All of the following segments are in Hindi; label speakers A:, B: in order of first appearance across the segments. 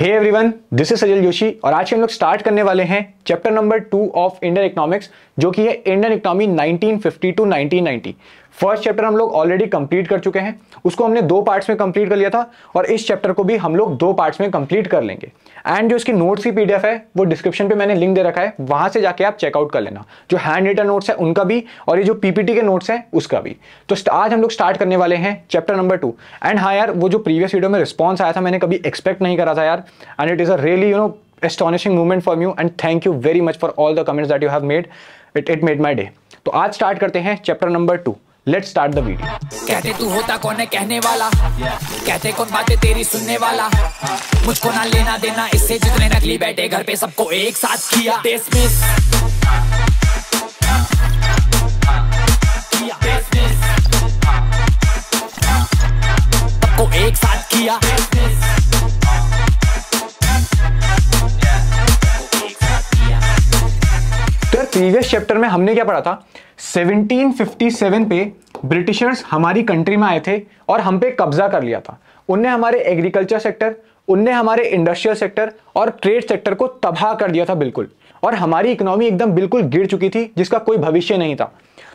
A: Hey everyone this is Sajal Joshi और आज हम लोग स्टार्ट करने वाले हैं chapter number two of Indian economics जो कि है Indian economy 1950 to 1990 first chapter हम लोग ऑलरेडी कंप्लीट कर चुके हैं उसको हमने दो पार्ट्स में कंप्लीट कर लिया था और इस चैप्टर को भी हम लोग दो पार्ट्स में कंप्लीट कर लेंगे एंड जो इसकी नोट्स की पीडीएफ है वो डिस्क्रिप्शन पे मैंने लिंक दे रखा है वहां से जाके आप चेकआउट कर लेना जो हैंड रिटन नोट्स है उनका भी और ये जो पीपीटी के नोट्स है उसका भी तो आज हम लोग स्टार्ट करने वाले हैं चैप्टर नंबर टू एंड हाँ यार वो जो प्रीवियस वीडियो में रिस्पॉन्स आया था मैंने कभी एक्सपेक्ट नहीं करा था यार and it is a really you know astonishing movement for you and thank you very much for all the comments that you have made it it made my day तो आज स्टार्ट करते हैं chapter number two let start the video कहते तू होता कौन है कहने वाला कहते कौन बातें तेरी सुनने वाला मुझको ना लेना देना इससे जितने नकली बैठे घर पे सबको एक साथ किया डिसमिस सबको एक साथ किया प्रीवियस चैप्टर में हमने क्या पढ़ा था 1757 पे ब्रिटिशर्स हमारी कंट्री में आए थे और हम पे कब्जा कर लिया था उनने हमारे एग्रीकल्चर सेक्टर उनने हमारे इंडस्ट्रियल सेक्टर और ट्रेड सेक्टर को तबाह कर दिया था बिल्कुल और हमारी इकोनॉमी एकदम बिल्कुल गिर चुकी थी जिसका कोई भविष्य नहीं था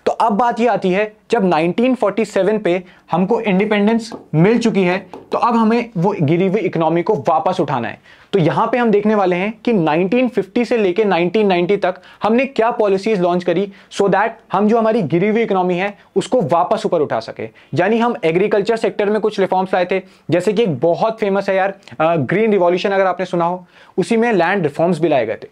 A: तो अब बात यह आती है जब 1947 पे हमको इंडिपेंडेंस मिल चुकी है तो अब हमें वो गिरी हुई इकोनॉमी को वापस उठाना है तो यहां पे हम देखने वाले हैं कि 1950 से लेके 1990 तक हमने क्या पॉलिसीज लॉन्च करी सो so दैट हम जो हमारी गिरी हुई इकोनॉमी है उसको वापस ऊपर उठा सके यानी हम एग्रीकल्चर सेक्टर में कुछ रिफॉर्म्स लाए थे जैसे कि एक बहुत फेमस है यार ग्रीन रिवॉल्यूशन अगर आपने सुना हो उसी में लैंड रिफॉर्म्स भी लाए गए थे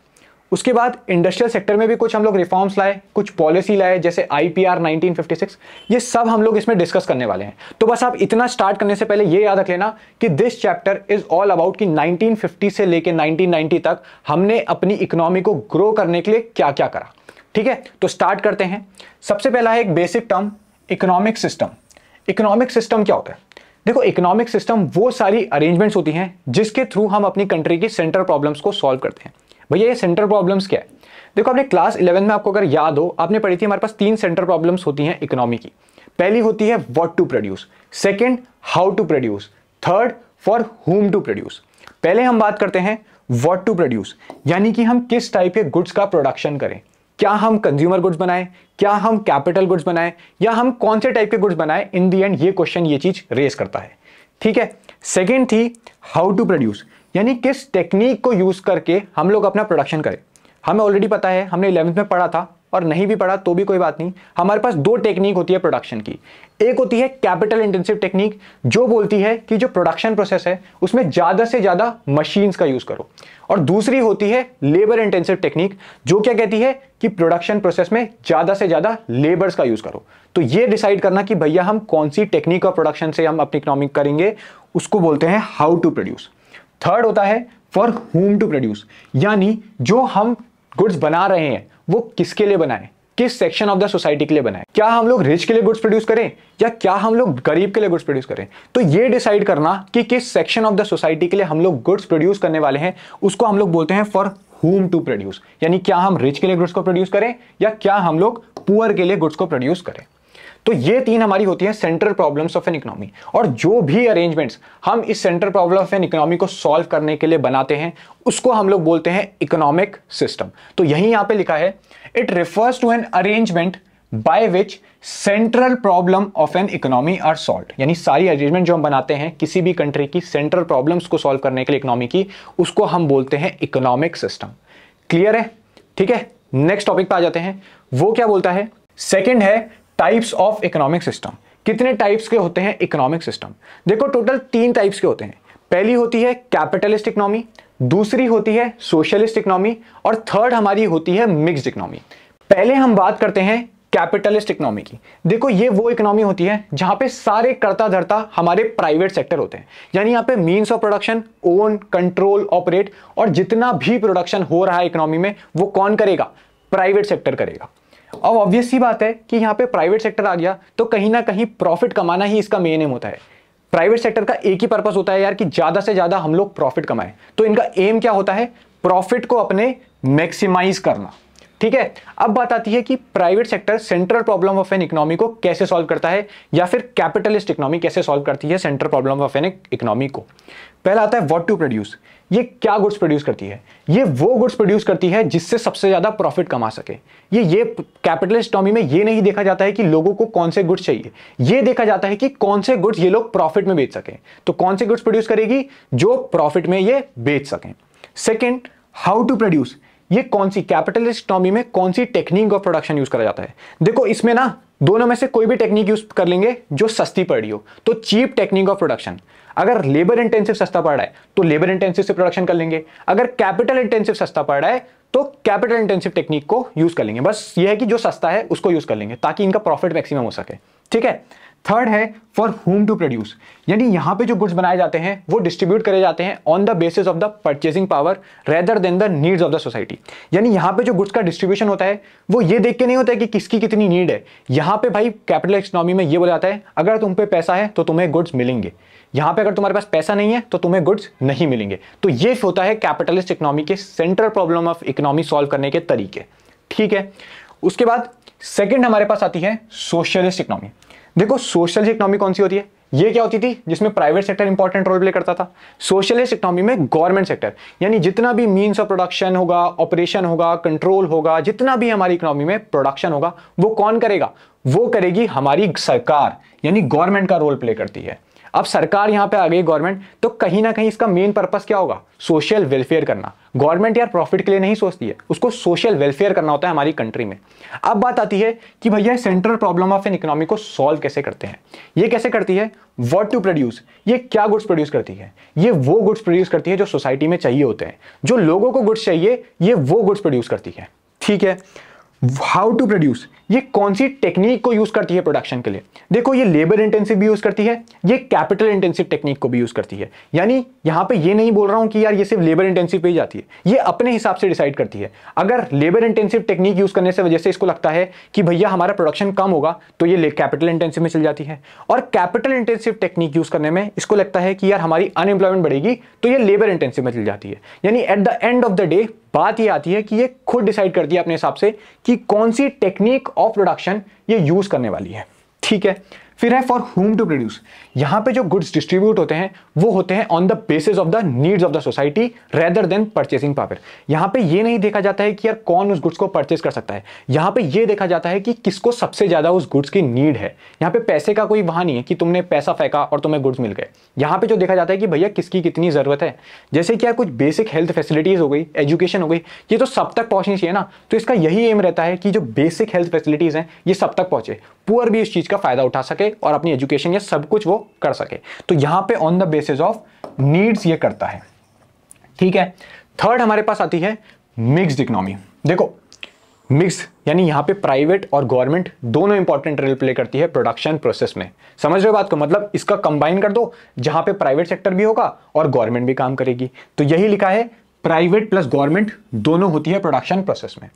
A: उसके बाद इंडस्ट्रियल सेक्टर में भी कुछ हम लोग रिफॉर्म्स लाए कुछ पॉलिसी लाए जैसे आईपीआर 1956 ये सब हम लोग इसमें डिस्कस करने वाले हैं तो बस आप इतना स्टार्ट करने से पहले ये याद रख लेना कि this chapter is all about कि 1950 से लेके 1990 तक हमने अपनी इकोनॉमी को ग्रो करने के लिए क्या क्या करा ठीक है तो स्टार्ट करते हैं सबसे पहला है एक basic term economic system economic system क्या होता है देखो इकोनॉमिक सिस्टम वो सारी अरेंजमेंट्स होती हैं जिसके थ्रू हम अपनी कंट्री की सेंट्रल प्रॉब्लम्स को सॉल्व करते हैं भैया ये सेंटर प्रॉब्लम्स क्या है देखो आपने क्लास इलेवन में आपको अगर याद हो आपने पढ़ी थी हमारे पास तीन सेंटर प्रॉब्लम्स होती हैं इकोनॉमी की पहली होती है what to produce second how to produce third for whom to produce पहले हम बात करते हैं वॉट टू प्रोड्यूस यानी कि हम किस टाइप के गुड्स का प्रोडक्शन करें क्या हम कंज्यूमर गुड्स बनाएं क्या हम कैपिटल गुड्स बनाएं या हम कौन से टाइप के गुड्स बनाएं इन दी एंड ये क्वेश्चन ये चीज रेस करता है ठीक है सेकेंड थी हाउ टू प्रोड्यूस यानी किस टेक्निक को यूज़ करके हम लोग अपना प्रोडक्शन करें हमें ऑलरेडी पता है हमने इलेवंथ में पढ़ा था और नहीं भी पढ़ा तो भी कोई बात नहीं हमारे पास दो टेक्निक होती है प्रोडक्शन की एक होती है कैपिटल इंटेंसिव टेक्निक जो बोलती है कि जो प्रोडक्शन प्रोसेस है उसमें ज़्यादा से ज़्यादा मशीन्स का यूज़ करो और दूसरी होती है लेबर इंटेंसिव टेक्निक जो क्या कहती है कि प्रोडक्शन प्रोसेस में ज़्यादा से ज़्यादा लेबर्स का यूज़ करो तो ये डिसाइड करना कि भैया हम कौन सी टेक्निक और प्रोडक्शन से हम अपनी इकोनॉमिक करेंगे उसको बोलते हैं हाउ टू प्रोड्यूस थर्ड होता है फॉर होम टू प्रोड्यूस यानी जो हम गुड्स बना रहे हैं वो किसके लिए बनाए किस सेक्शन ऑफ द सोसाइटी के लिए बनाए क्या हम लोग रिच के लिए गुड्स प्रोड्यूस करें या क्या हम लोग गरीब के लिए गुड्स प्रोड्यूस करें तो ये डिसाइड करना कि किस सेक्शन ऑफ द सोसाइटी के लिए हम लोग गुड्स प्रोड्यूस करने वाले हैं उसको हम लोग बोलते हैं फॉर होम टू प्रोड्यूस यानी क्या हम रिच के लिए गुड्स को प्रोड्यूस करें या क्या हम लोग पुअर के लिए गुड्स को प्रोड्यूस करें तो ये तीन हमारी होती है central problems of an economy और जो भी अरेंजमेंट्स हम इस central problem of an economy को सॉल्व करने के लिए बनाते हैं उसको हम लोग बोलते हैं इकोनॉमिक सिस्टम तो यही यहां पे लिखा है it refers to an arrangement by which central problem of an economy are solve यानी सारी अरेंजमेंट जो हम बनाते हैं किसी भी कंट्री की सेंट्रल प्रॉब्लम्स को सॉल्व करने के लिए इकोनॉमी की उसको हम बोलते हैं इकोनॉमिक सिस्टम क्लियर है ठीक है नेक्स्ट टॉपिक पे आ जाते हैं वो क्या बोलता है सेकेंड है टाइप्स ऑफ इकोनॉमिक सिस्टम कितने टाइप्स के होते हैं इकोनॉमिक सिस्टम देखो टोटल तीन टाइप्स के होते हैं पहली होती है कैपिटलिस्ट इकोनॉमी दूसरी होती है सोशलिस्ट इकोनॉमी और थर्ड हमारी होती है मिक्स्ड इकोनॉमी पहले हम बात करते हैं कैपिटलिस्ट इकोनॉमी की देखो ये वो इकोनॉमी होती है जहां पे सारे करता धरता हमारे प्राइवेट सेक्टर होते हैं यानी यहाँ पे means of production own control operate और जितना भी प्रोडक्शन हो रहा है इकोनॉमी में वो कौन करेगा प्राइवेट सेक्टर करेगा अब ऑब्वियस ही बात है कि यहाँ पे प्राइवेट सेक्टर आ गया तो कहीं ना कहीं प्रॉफिट कमाना ही इसका मेन एम होता है प्राइवेट सेक्टर का एक ही पर्पस होता है यार कि ज़्यादा से ज़्यादा हम लोग प्रॉफिट कमाएं तो इनका एम क्या होता है प्रॉफिट को अपने मैक्सिमाइज करना ठीक है अब बात आती है कि private sector central problem of an economy को कैसे सॉल्व करता है या फिर कैपिटलिस्ट इकोनॉमी कैसे सॉल्व करती है central problem of an economy को पहला आता है व्हाट टू प्रोड्यूस ये क्या गुड्स प्रोड्यूस करती है ये वो गुड्स प्रोड्यूस करती है जिससे सबसे ज़्यादा प्रॉफिट कमा सके ये ये कैपिटलिस्ट टॉमी में ये नहीं देखा जाता है कि लोगों को कौन से गुड्स चाहिए ये देखा जाता है कि कौन से गुड्स ये लोग प्रॉफिट में बेच सकें तो कौन से गुड्स प्रोड्यूस करेगी जो प्रॉफिट में ये बेच सकें सेकेंड हाउ टू प्रोड्यूस ये कौन सी कैपिटलिस्ट टॉमी में कौन सी टेक्निक ऑफ प्रोडक्शन यूज करा जाता है देखो इसमें ना दोनों में से कोई भी टेक्निक यूज कर लेंगे जो सस्ती पड़ रही हो तो चीप टेक्निक ऑफ प्रोडक्शन अगर लेबर इंटेंसिव सस्ता पड़ रहा है तो लेबर इंटेंसिव से प्रोडक्शन कर लेंगे अगर कैपिटल इंटेंसिव सस्ता पड़ रहा है तो कैपिटल इंटेंसिव टेक्निक को यूज कर लेंगे बस ये है कि जो सस्ता है उसको यूज कर लेंगे ताकि इनका प्रॉफिट मैक्सिमम हो सके ठीक है थर्ड है फॉर होम टू प्रोड्यूस यानी यहां पे जो गुड्स बनाए जाते हैं वो डिस्ट्रीब्यूट करे जाते हैं on the basis of the purchasing power rather than the needs of the society यानी यहां पे जो गुड्स का डिस्ट्रीब्यूशन होता है वो ये देख के नहीं होता है कि किसकी कितनी नीड है यहां पे भाई कैपिटल इकोनॉमी में ये बोला जाता है अगर तुम पे पैसा है तो तुम्हें गुड्स मिलेंगे यहां पे अगर तुम्हारे पास पैसा नहीं है तो तुम्हें गुड्स नहीं मिलेंगे तो ये होता है कैपिटलिस्ट इकोनॉमी के central problem of economy solve करने के तरीके ठीक है उसके बाद सेकेंड हमारे पास आती है सोशलिस्ट इकोनॉमी देखो सोशलिस्ट इकोनॉमी कौन सी होती है ये क्या होती थी जिसमें private sector important role play करता था सोशलिस्ट इकोनॉमी में गवर्नमेंट सेक्टर यानी जितना भी मीन्स ऑफ प्रोडक्शन होगा ऑपरेशन होगा कंट्रोल होगा जितना भी हमारी इकोनॉमी में प्रोडक्शन होगा वो कौन करेगा वो करेगी हमारी सरकार यानी गवर्नमेंट का रोल प्ले करती है अब सरकार यहां पे आ गई गवर्नमेंट तो कहीं ना कहीं इसका मेन पर्पस क्या होगा सोशल वेलफेयर करना गवर्नमेंट यार प्रॉफिट के लिए नहीं सोचती है उसको सोशल वेलफेयर करना होता है हमारी कंट्री में अब बात आती है कि भैया central problem of an economy को सॉल्व कैसे करते हैं ये कैसे करती है वॉट टू प्रोड्यूस ये क्या गुड्स प्रोड्यूस करती है ये वो गुड्स प्रोड्यूस करती है जो सोसाइटी में चाहिए होते हैं जो लोगों को गुड्स चाहिए ये वो गुड्स प्रोड्यूस करती है ठीक है हाउ टू प्रोड्यूस ये कौन सी टेक्निक को यूज करती है प्रोडक्शन के लिए देखो ये लेबर इंटेंसिव भी यूज करती है ये कैपिटल इंटेंसिव टेक्निक को भी यूज करती है यानी यहां पे ये नहीं बोल रहा हूं कि यार ये सिर्फ लेबर इंटेंसिव पे ही जाती है ये अपने हिसाब से डिसाइड करती है अगर लेबर इंटेंसिव टेक्निक यूज करने से वजह से इसको लगता है कि भैया हमारा प्रोडक्शन कम होगा तो ये कैपिटल इंटेंसिव में चल जाती है और कैपिटल इंटेंसिव टेक्निक यूज करने में इसको लगता है कि यार हमारी अनएम्प्लॉयमेंट बढ़ेगी तो ये लेबर इंटेंसिव में चल जाती है यानी at the end of the day बात ये आती है कि ये खुद डिसाइड करती है अपने हिसाब से कि कौन सी टेक्निक ऑफ प्रोडक्शन ये यूज़ करने वाली है ठीक है फिर है फॉर होम टू प्रोड्यूस यहाँ पे जो गुड्स डिस्ट्रीब्यूट होते हैं वो होते हैं on the basis of the needs of the society rather than purchasing power यहां पे ये नहीं देखा जाता है कि यार कौन उस गुड्स को परचेस कर सकता है यहां पे ये देखा जाता है कि किसको सबसे ज़्यादा उस गुड्स की नीड है यहाँ पे पैसे का कोई वहां नहीं है कि तुमने पैसा फेंका और तुम्हें गुड्स मिल गए यहां पर जो देखा जाता है कि भैया किसकी कितनी ज़रूरत है जैसे कि यार कुछ बेसिक हेल्थ फैसिलिटीज़ हो गई एजुकेशन हो गई ये तो सब तक पहुंचनी चाहिए ना तो इसका यही एम रहता है कि जो बेसिक हेल्थ फैसिलिटीज़ हैं ये सब तक पहुंचे पुअर भी इस चीज़ का फ़ायदा उठा सके और अपनी एजुकेशन या सब कुछ वो कर सके तो यहां पे on the basis of needs ये करता है ठीक है थर्ड हमारे पास आती है मिक्सड इकोनॉमी देखो मिक्स यानी यहां पे प्राइवेट और गवर्नमेंट दोनों इंपॉर्टेंट रोल प्ले करती है प्रोडक्शन प्रोसेस में समझ रहे हो बात को मतलब इसका कंबाइन कर दो जहां पे प्राइवेट सेक्टर भी होगा और गवर्नमेंट भी काम करेगी तो यही लिखा है प्राइवेट प्लस गवर्नमेंट दोनों होती है प्रोडक्शन प्रोसेस में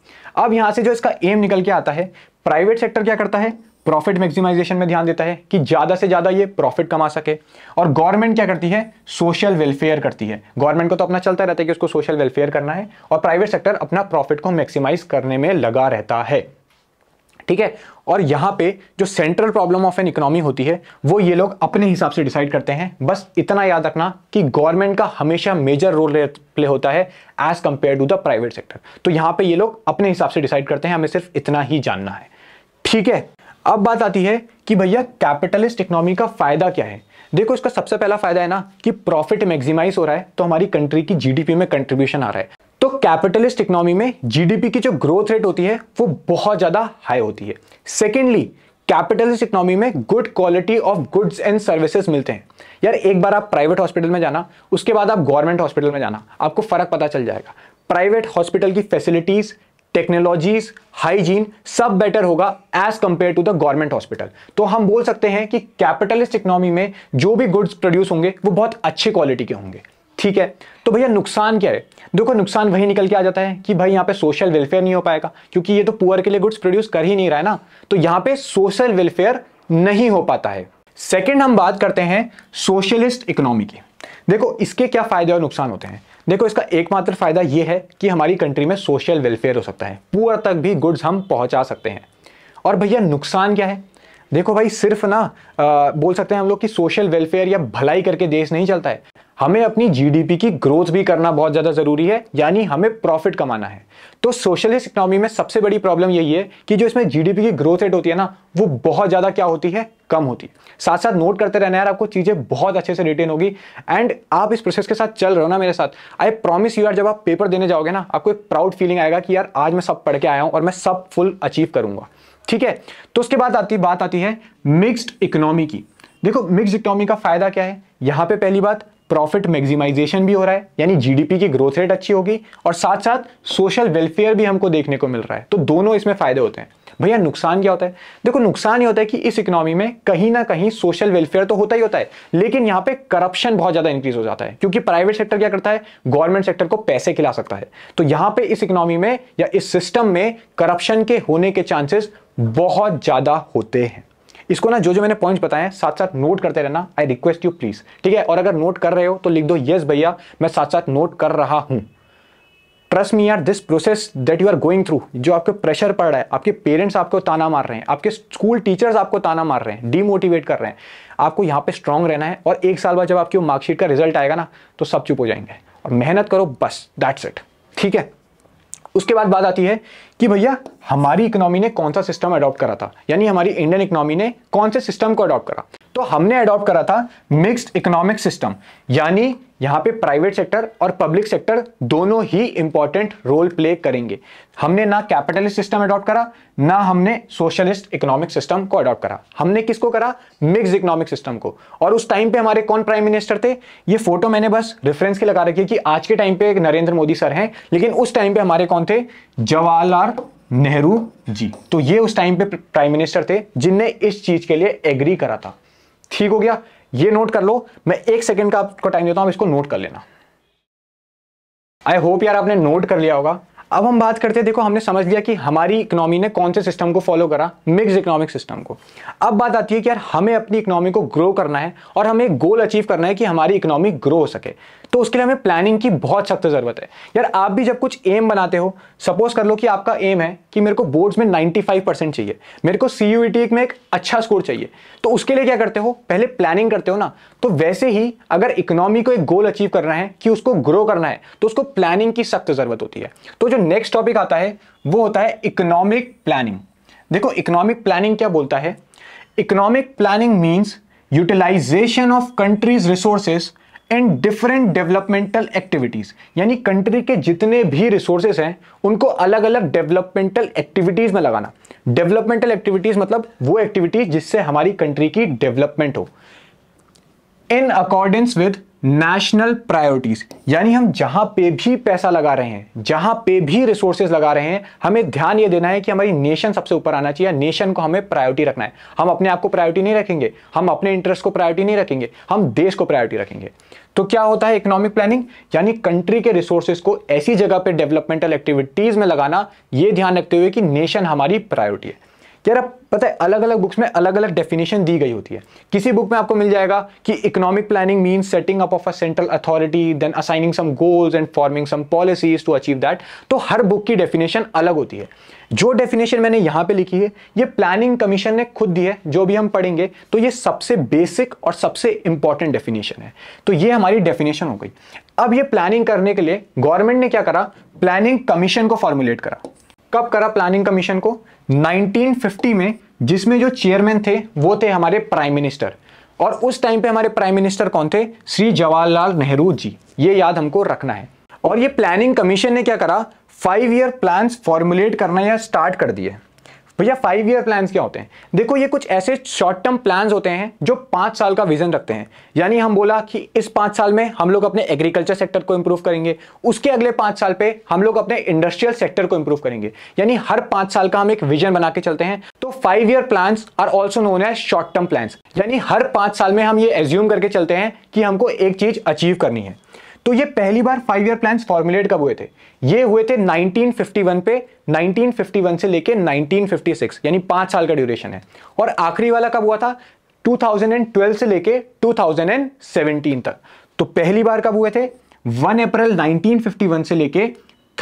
A: अब यहां से जो इसका एम निकल के आता है प्राइवेट सेक्टर क्या करता है प्रॉफिट मैक्सिमाइजेशन में ध्यान देता है कि ज़्यादा से ज़्यादा ये प्रॉफिट कमा सके और गवर्नमेंट क्या करती है सोशल वेलफेयर करती है गवर्नमेंट को तो अपना चलता रहता है कि उसको सोशल वेलफेयर करना है और प्राइवेट सेक्टर अपना प्रॉफिट को मैक्सिमाइज करने में लगा रहता है ठीक है और यहाँ पे जो central problem of an economy होती है वो ये लोग अपने हिसाब से डिसाइड करते हैं बस इतना याद रखना कि गवर्नमेंट का हमेशा मेजर रोल प्ले होता है as compare to the private sector तो यहाँ पे ये लोग अपने हिसाब से डिसाइड करते हैं हमें सिर्फ इतना ही जानना है ठीक है अब बात आती है कि भैया कैपिटलिस्ट इकोनॉमी का फायदा क्या है देखो इसका सबसे पहला फायदा है ना कि प्रॉफिट मैक्सिमाइज हो रहा है तो हमारी कंट्री की जीडीपी में कंट्रीब्यूशन आ रहा है तो कैपिटलिस्ट इकोनॉमी में जीडीपी की जो ग्रोथ रेट होती है वो बहुत ज्यादा हाई होती है सेकेंडली कैपिटलिस्ट इकोनॉमी में good quality of goods and services मिलते हैं यार एक बार आप प्राइवेट हॉस्पिटल में जाना उसके बाद आप गवर्नमेंट हॉस्पिटल में जाना आपको फर्क पता चल जाएगा प्राइवेट हॉस्पिटल की फैसिलिटीज टेक्नोलॉजीज हाइजीन सब बेटर होगा as compare to the government hospital तो हम बोल सकते हैं कि कैपिटलिस्ट इकोनॉमी में जो भी गुड्स प्रोड्यूस होंगे वो बहुत अच्छे क्वालिटी के होंगे ठीक है तो भैया नुकसान क्या है देखो नुकसान वही निकल के आ जाता है कि भाई यहाँ पे सोशल वेलफेयर नहीं हो पाएगा क्योंकि ये तो पुअर के लिए गुड्स प्रोड्यूस कर ही नहीं रहा है ना तो यहाँ पे सोशल वेलफेयर नहीं हो पाता है सेकेंड हम बात करते हैं सोशलिस्ट इकोनॉमी की देखो इसके क्या फायदे और नुकसान होते हैं देखो इसका एकमात्र फ़ायदा यह है कि हमारी कंट्री में सोशल वेलफेयर हो सकता है पूरा तक भी गुड्स हम पहुंचा सकते हैं और भैया नुकसान क्या है देखो भाई सिर्फ ना आ, बोल सकते हैं हम लोग कि सोशल वेलफेयर या भलाई करके देश नहीं चलता है हमें अपनी जीडीपी की ग्रोथ भी करना बहुत ज़्यादा ज़रूरी है यानी हमें प्रॉफिट कमाना है तो सोशलिस्ट इकोनॉमी में सबसे बड़ी प्रॉब्लम यही है कि जो इसमें जीडीपी की ग्रोथ रेट होती है ना वो बहुत ज़्यादा क्या होती है कम होती है साथ साथ नोट करते रहना यार आपको चीज़ें बहुत अच्छे से रिटेन होगी एंड आप इस प्रोसेस के साथ चल रहे हो ना मेरे साथ आई प्रॉमिस यू आर जब आप पेपर देने जाओगे ना आपको एक प्राउड फीलिंग आएगा कि यार आज मैं सब पढ़ के आया हूँ और मैं सब फुल अचीव करूंगा ठीक है तो उसके बाद आती बात आती है मिक्स्ड इकोनॉमी की देखो मिक्स्ड इकोनॉमी का फायदा क्या है यहां पे पहली बात प्रॉफिट मैक्सिमाइजेशन भी हो रहा है यानी जीडीपी की ग्रोथ रेट अच्छी होगी और साथ साथ सोशल वेलफेयर भी हमको देखने को मिल रहा है तो दोनों इसमें फायदे होते हैं भैया नुकसान क्या होता है देखो नुकसान ये होता है कि इस इकोनॉमी में कहीं ना कहीं सोशल वेलफेयर तो होता ही होता है लेकिन यहां पे करप्शन बहुत ज्यादा इंक्रीज हो जाता है क्योंकि प्राइवेट सेक्टर क्या करता है गवर्नमेंट सेक्टर को पैसे खिला सकता है तो यहां पे इस इकोनॉमी में या इस सिस्टम में करप्शन के होने के चांसेस बहुत ज्यादा होते हैं इसको ना जो जो मैंने पॉइंट्स बताए साथ साथ नोट करते रहना आई रिक्वेस्ट यू प्लीज ठीक है और अगर नोट कर रहे हो तो लिख दो यस भैया मैं साथ साथ नोट कर रहा हूं trust me are this process that you are going through जो आपको प्रेशर पड़ रहा है आपके पेरेंट्स आपको ताना मार रहे हैं आपके स्कूल टीचर्स आपको ताना मार रहे हैं डीमोटिवेट कर रहे हैं आपको यहाँ पे स्ट्रांग रहना है और एक साल बाद जब आपकी मार्कशीट का रिजल्ट आएगा ना तो सब चुप हो जाएंगे और मेहनत करो बस दैट्स इट ठीक है उसके बाद बात आती है कि भैया हमारी इकोनॉमी ने कौन सा सिस्टम अडॉप्ट करा था यानी हमारी इंडियन इकोनॉमी ने कौन से सिस्टम को अडॉप्ट करा तो हमने अडॉप्ट करा था मिक्स्ड इकोनॉमिक सिस्टम यानी यहां पे प्राइवेट सेक्टर और पब्लिक सेक्टर दोनों ही इंपॉर्टेंट रोल प्ले करेंगे हमने ना कैपिटलिस्ट सिस्टम अडॉप्ट करा ना हमने सोशलिस्ट इकोनॉमिक सिस्टम को अडॉप्ट करा हमने किसको करा मिक्स इकोनॉमिक सिस्टम को और उस टाइम पे हमारे कौन प्राइम मिनिस्टर थे ये फोटो मैंने बस रेफरेंस के लगा रखी है कि आज के टाइम पे नरेंद्र मोदी सर हैं लेकिन उस टाइम पे हमारे कौन थे जवाहरलाल गया नेहरू जी तो ये उस टाइम पे प्राइम मिनिस्टर थे जिनने इस चीज के लिए एग्री करा था ठीक हो गया ये नोट कर लो मैं एक सेकंड का आपको टाइम देता हूं इसको नोट कर लेना आई होप यार आपने नोट कर लिया होगा अब हम बात करते हैं देखो हमने समझ लिया कि हमारी इकोनॉमी ने कौन से सिस्टम को फॉलो करा मिक्स इकोनॉमिक सिस्टम को अब बात आती है कि यार हमें अपनी इकोनॉमी को ग्रो करना है और हमें गोल अचीव करना है कि हमारी इकोनॉमी ग्रो हो सके तो उसके लिए हमें प्लानिंग की बहुत सख्त ज़रूरत है यार आप भी जब कुछ एम बनाते हो सपोज कर लो कि आपका एम है कि मेरे को बोर्ड्स में 95 परसेंट चाहिए मेरे को सी e e में एक अच्छा स्कोर चाहिए तो उसके लिए क्या करते हो पहले प्लानिंग करते हो ना तो वैसे ही अगर इकोनॉमी को एक गोल अचीव करना है कि उसको ग्रो करना है तो उसको प्लानिंग की सख्त ज़रूरत होती है तो जो नेक्स्ट टॉपिक आता है वो होता है इकोनॉमिक प्लानिंग देखो इकोनॉमिक प्लानिंग क्या बोलता है economic planning means utilisation of countries resources and different developmental activities यानी कंट्री के जितने भी रिसोर्सेस हैं उनको अलग अलग डेवलपमेंटल एक्टिविटीज़ में लगाना डेवलपमेंटल एक्टिविटीज़ मतलब वो एक्टिविटीज़ जिससे हमारी कंट्री की डेवलपमेंट हो in accordance with national priorities यानी हम जहां पे भी पैसा लगा रहे हैं जहां पे भी रिसोर्सेज लगा रहे हैं हमें ध्यान ये देना है कि हमारी नेशन सबसे ऊपर आना चाहिए नेशन को हमें प्रायोरिटी रखना है हम अपने आप को प्रायोरिटी नहीं रखेंगे हम अपने इंटरेस्ट को प्रायोरिटी नहीं रखेंगे हम देश को प्रायोरिटी रखेंगे तो क्या होता है इकोनॉमिक प्लानिंग यानी कंट्री के रिसोर्सेज को ऐसी जगह पर डेवलपमेंटल एक्टिविटीज में लगाना यह ध्यान रखते हुए कि नेशन हमारी प्रायोरिटी है यार पता है अलग अलग बुक्स में अलग अलग डेफिनेशन दी गई होती है किसी बुक में आपको मिल जाएगा कि economic planning mean setting up of a central authority then assigning some goals and forming some policies to achieve that तो हर बुक की डेफिनेशन अलग होती है जो डेफिनेशन मैंने यहां पे लिखी है ये प्लानिंग कमीशन ने खुद दी है जो भी हम पढ़ेंगे तो ये सबसे बेसिक और सबसे इंपॉर्टेंट डेफिनेशन है तो ये हमारी डेफिनेशन हो गई अब ये प्लानिंग करने के लिए गवर्नमेंट ने क्या करा प्लानिंग कमीशन को फॉर्मुलेट करा कब करा प्लानिंग कमीशन को 1950 में जिसमें जो चेयरमैन थे वो थे हमारे प्राइम मिनिस्टर और उस टाइम पे हमारे प्राइम मिनिस्टर कौन थे श्री जवाहरलाल नेहरू जी ये याद हमको रखना है और ये प्लानिंग कमीशन ने क्या करा फाइव ईयर प्लान्स फॉर्मुलेट करना या स्टार्ट कर दिए भैया फाइव ईयर प्लान्स क्या होते हैं देखो ये कुछ ऐसे शॉर्ट टर्म प्लान्स होते हैं जो पाँच साल का विजन रखते हैं यानी हम बोला कि इस पाँच साल में हम लोग अपने एग्रीकल्चर सेक्टर को इंप्रूव करेंगे उसके अगले पाँच साल पे हम लोग अपने इंडस्ट्रियल सेक्टर को इंप्रूव करेंगे यानी हर पाँच साल का हम एक विजन बना के चलते हैं तो five year plans are also known है शॉर्ट टर्म प्लान्स यानी हर पाँच साल में हम ये एज्यूम करके चलते हैं कि हमको एक चीज़ अचीव करनी है तो ये पहली बार फाइव ईयर प्लान फॉर्मुलेट कब हुए थे ये हुए थे 1951 पे 1951 से लेके 1956 यानी पांच साल का ड्यूरेशन है और आखिरी वाला कब हुआ था 2012 से लेके 2017 तक तो पहली बार कब हुए थे 1 अप्रैल 1951 से लेके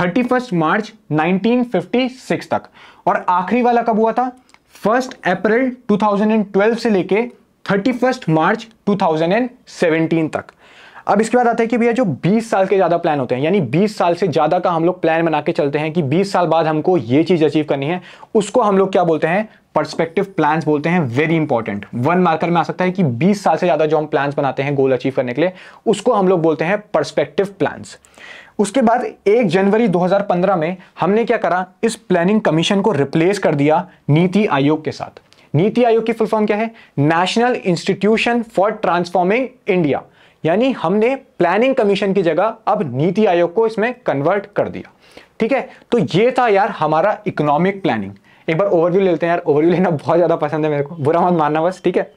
A: 31 मार्च 1956 तक और आखिरी वाला कब हुआ था 1 अप्रैल 2012 से लेके 31 मार्च 2017 तक अब इसके बाद आता है कि भैया जो 20 साल के ज़्यादा प्लान होते हैं यानी 20 साल से ज़्यादा का हम लोग प्लान बना के चलते हैं कि 20 साल बाद हमको ये चीज़ अचीव करनी है उसको हम लोग क्या बोलते हैं परस्पेक्टिव प्लान बोलते हैं वेरी इंपॉर्टेंट वन मार्कर में आ सकता है कि 20 साल से ज़्यादा जो हम प्लान बनाते हैं गोल अचीव करने के लिए उसको हम लोग बोलते हैं परस्पेक्टिव प्लान उसके बाद एक जनवरी 2015 में हमने क्या करा इस प्लानिंग कमीशन को रिप्लेस कर दिया नीति आयोग के साथ नीति आयोग की फुल फॉर्म क्या है national institution for transforming India यानी हमने प्लानिंग कमीशन की जगह अब नीति आयोग को इसमें कन्वर्ट कर दिया ठीक है तो ये था यार हमारा इकोनॉमिक प्लानिंग एक बार ओवरव्यू लेते हैं यार ओवरव्यू लेना बहुत ज़्यादा पसंद है मेरे को बुरा मत मानना बस ठीक है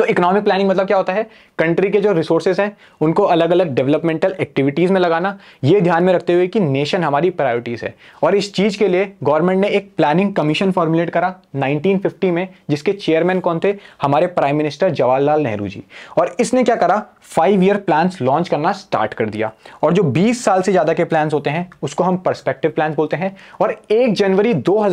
A: तो इकोनॉमिक प्लानिंग मतलब क्या होता है कंट्री के जो रिसोर्सेज हैं उनको अलग अलग डेवलपमेंटल एक्टिविटीज़ में लगाना ये ध्यान में रखते हुए कि नेशन हमारी प्रायोरिटीज़ है और इस चीज़ के लिए गवर्नमेंट ने एक प्लानिंग कमीशन फॉर्मुलेट करा 1950 में जिसके चेयरमैन कौन थे हमारे प्राइम मिनिस्टर जवाहरलाल नेहरू जी और इसने क्या करा फाइव ईयर प्लान लॉन्च करना स्टार्ट कर दिया और जो बीस साल से ज़्यादा के प्लान होते हैं उसको हम परस्पेक्टिव प्लान बोलते हैं और एक जनवरी दो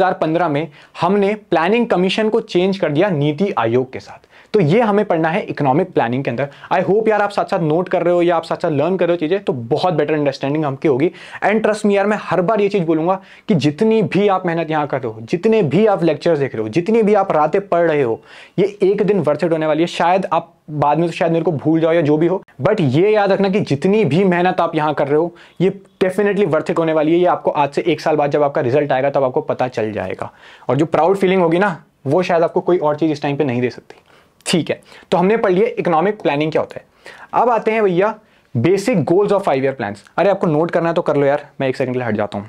A: में हमने प्लानिंग कमीशन को चेंज कर दिया नीति आयोग के साथ तो ये हमें पढ़ना है इकोनॉमिक प्लानिंग के अंदर आई होप यार आप साथ साथ नोट कर रहे हो या आप साथ साथ लर्न कर रहे हो चीज़ें तो बहुत बेटर अंडरस्टैंडिंग हमकी होगी एंड ट्रस्ट मी यार मैं हर बार ये चीज़ बोलूंगा कि जितनी भी आप मेहनत यहाँ कर रहे हो जितने भी आप लेक्चर्स देख रहे हो जितनी भी आप रातें पढ़ रहे हो ये एक दिन वर्थेड होने वाली है शायद आप बाद में तो शायद मेरे को भूल जाओ या जो भी हो बट ये याद रखना कि जितनी भी मेहनत आप यहाँ कर रहे हो ये डेफिनेटली वर्थ इट होने वाली है ये आपको आज से एक साल बाद जब आपका रिजल्ट आएगा तब आपको पता चल जाएगा और जो प्राउड फीलिंग होगी ना वो शायद आपको कोई और चीज़ इस टाइम पे नहीं दे सकती ठीक है तो हमने पढ़ लिया इकोनॉमिक प्लानिंग क्या होता है अब आते हैं भैया basic goals of five year plan अरे आपको नोट करना है तो कर लो यार मैं एक सेकंड हट जाता हूं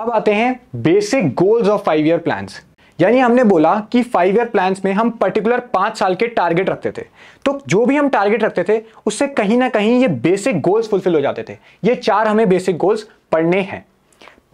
A: अब आते हैं basic goals of five year plan यानी हमने बोला कि फाइव ईयर प्लान में हम पर्टिकुलर पांच साल के टारगेट रखते थे तो जो भी हम टारगेट रखते थे उससे कहीं ना कहीं ये बेसिक गोल्स फुलफिल हो जाते थे ये चार हमें बेसिक गोल्स पढ़ने हैं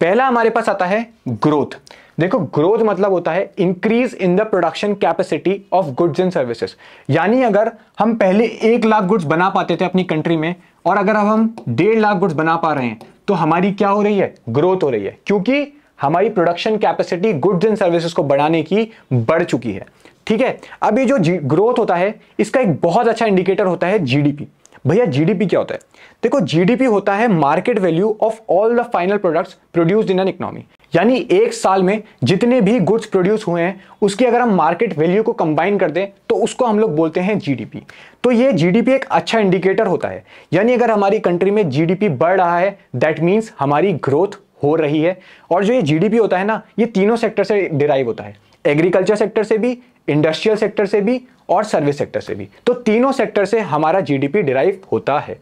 A: पहला हमारे पास आता है ग्रोथ देखो ग्रोथ मतलब होता है increase in the production capacity of goods and services यानी अगर हम पहले एक लाख गुड्स बना पाते थे अपनी कंट्री में और अगर अब हम डेढ़ लाख गुड्स बना पा रहे हैं तो हमारी क्या हो रही है ग्रोथ हो रही है क्योंकि हमारी production capacity goods and services को बढ़ाने की बढ़ चुकी है ठीक है अब ये जो ग्रोथ होता है इसका एक बहुत अच्छा इंडिकेटर होता है जीडीपी भैया जीडीपी क्या होता है देखो जीडीपी होता है market value of all the final products produced in an economy यानी एक साल में जितने भी गुड्स प्रोड्यूस हुए हैं उसकी अगर हम मार्केट वैल्यू को कंबाइन कर दें तो उसको हम लोग बोलते हैं जीडीपी तो ये जीडीपी एक अच्छा इंडिकेटर होता है यानी अगर हमारी कंट्री में जीडीपी बढ़ रहा है दैट मीन्स हमारी ग्रोथ हो रही है और जो ये जीडीपी होता है ना ये तीनों सेक्टर से डिराइव होता है एग्रीकल्चर सेक्टर से भी इंडस्ट्रियल सेक्टर से भी और सर्विस सेक्टर से भी तो तीनों सेक्टर से हमारा जीडीपी डिराइव होता है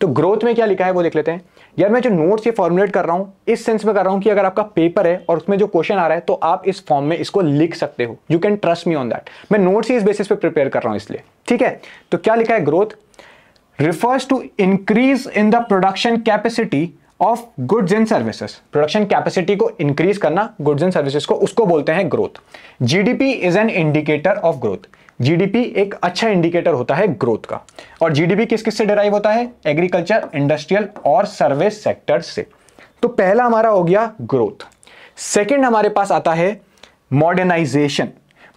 A: तो ग्रोथ में क्या लिखा है वो देख लेते हैं यार मैं जो नोट्स ये फॉर्मुलेट कर रहा हूँ इस सेंस में कर रहा हूँ कि अगर आपका पेपर है और उसमें जो क्वेश्चन आ रहा है तो आप इस फॉर्म में इसको लिख सकते हो you can trust me on that मैं नोट्स ही इस बेसिस पे प्रिपेयर कर रहा हूँ इसलिए ठीक है तो क्या लिखा है growth refers to increase in the production capacity of goods and services production capacity को इंक्रीज करना गुड्स एंड सर्विसेज को उसको बोलते हैं growth GDP is an indicator of growth GDP एक अच्छा इंडिकेटर होता है ग्रोथ का और जीडीपी किस किस से डिराइव होता है एग्रीकल्चर इंडस्ट्रियल और सर्विस सेक्टर से तो पहला हमारा हो गया ग्रोथ सेकेंड हमारे पास आता है मॉडर्नाइजेशन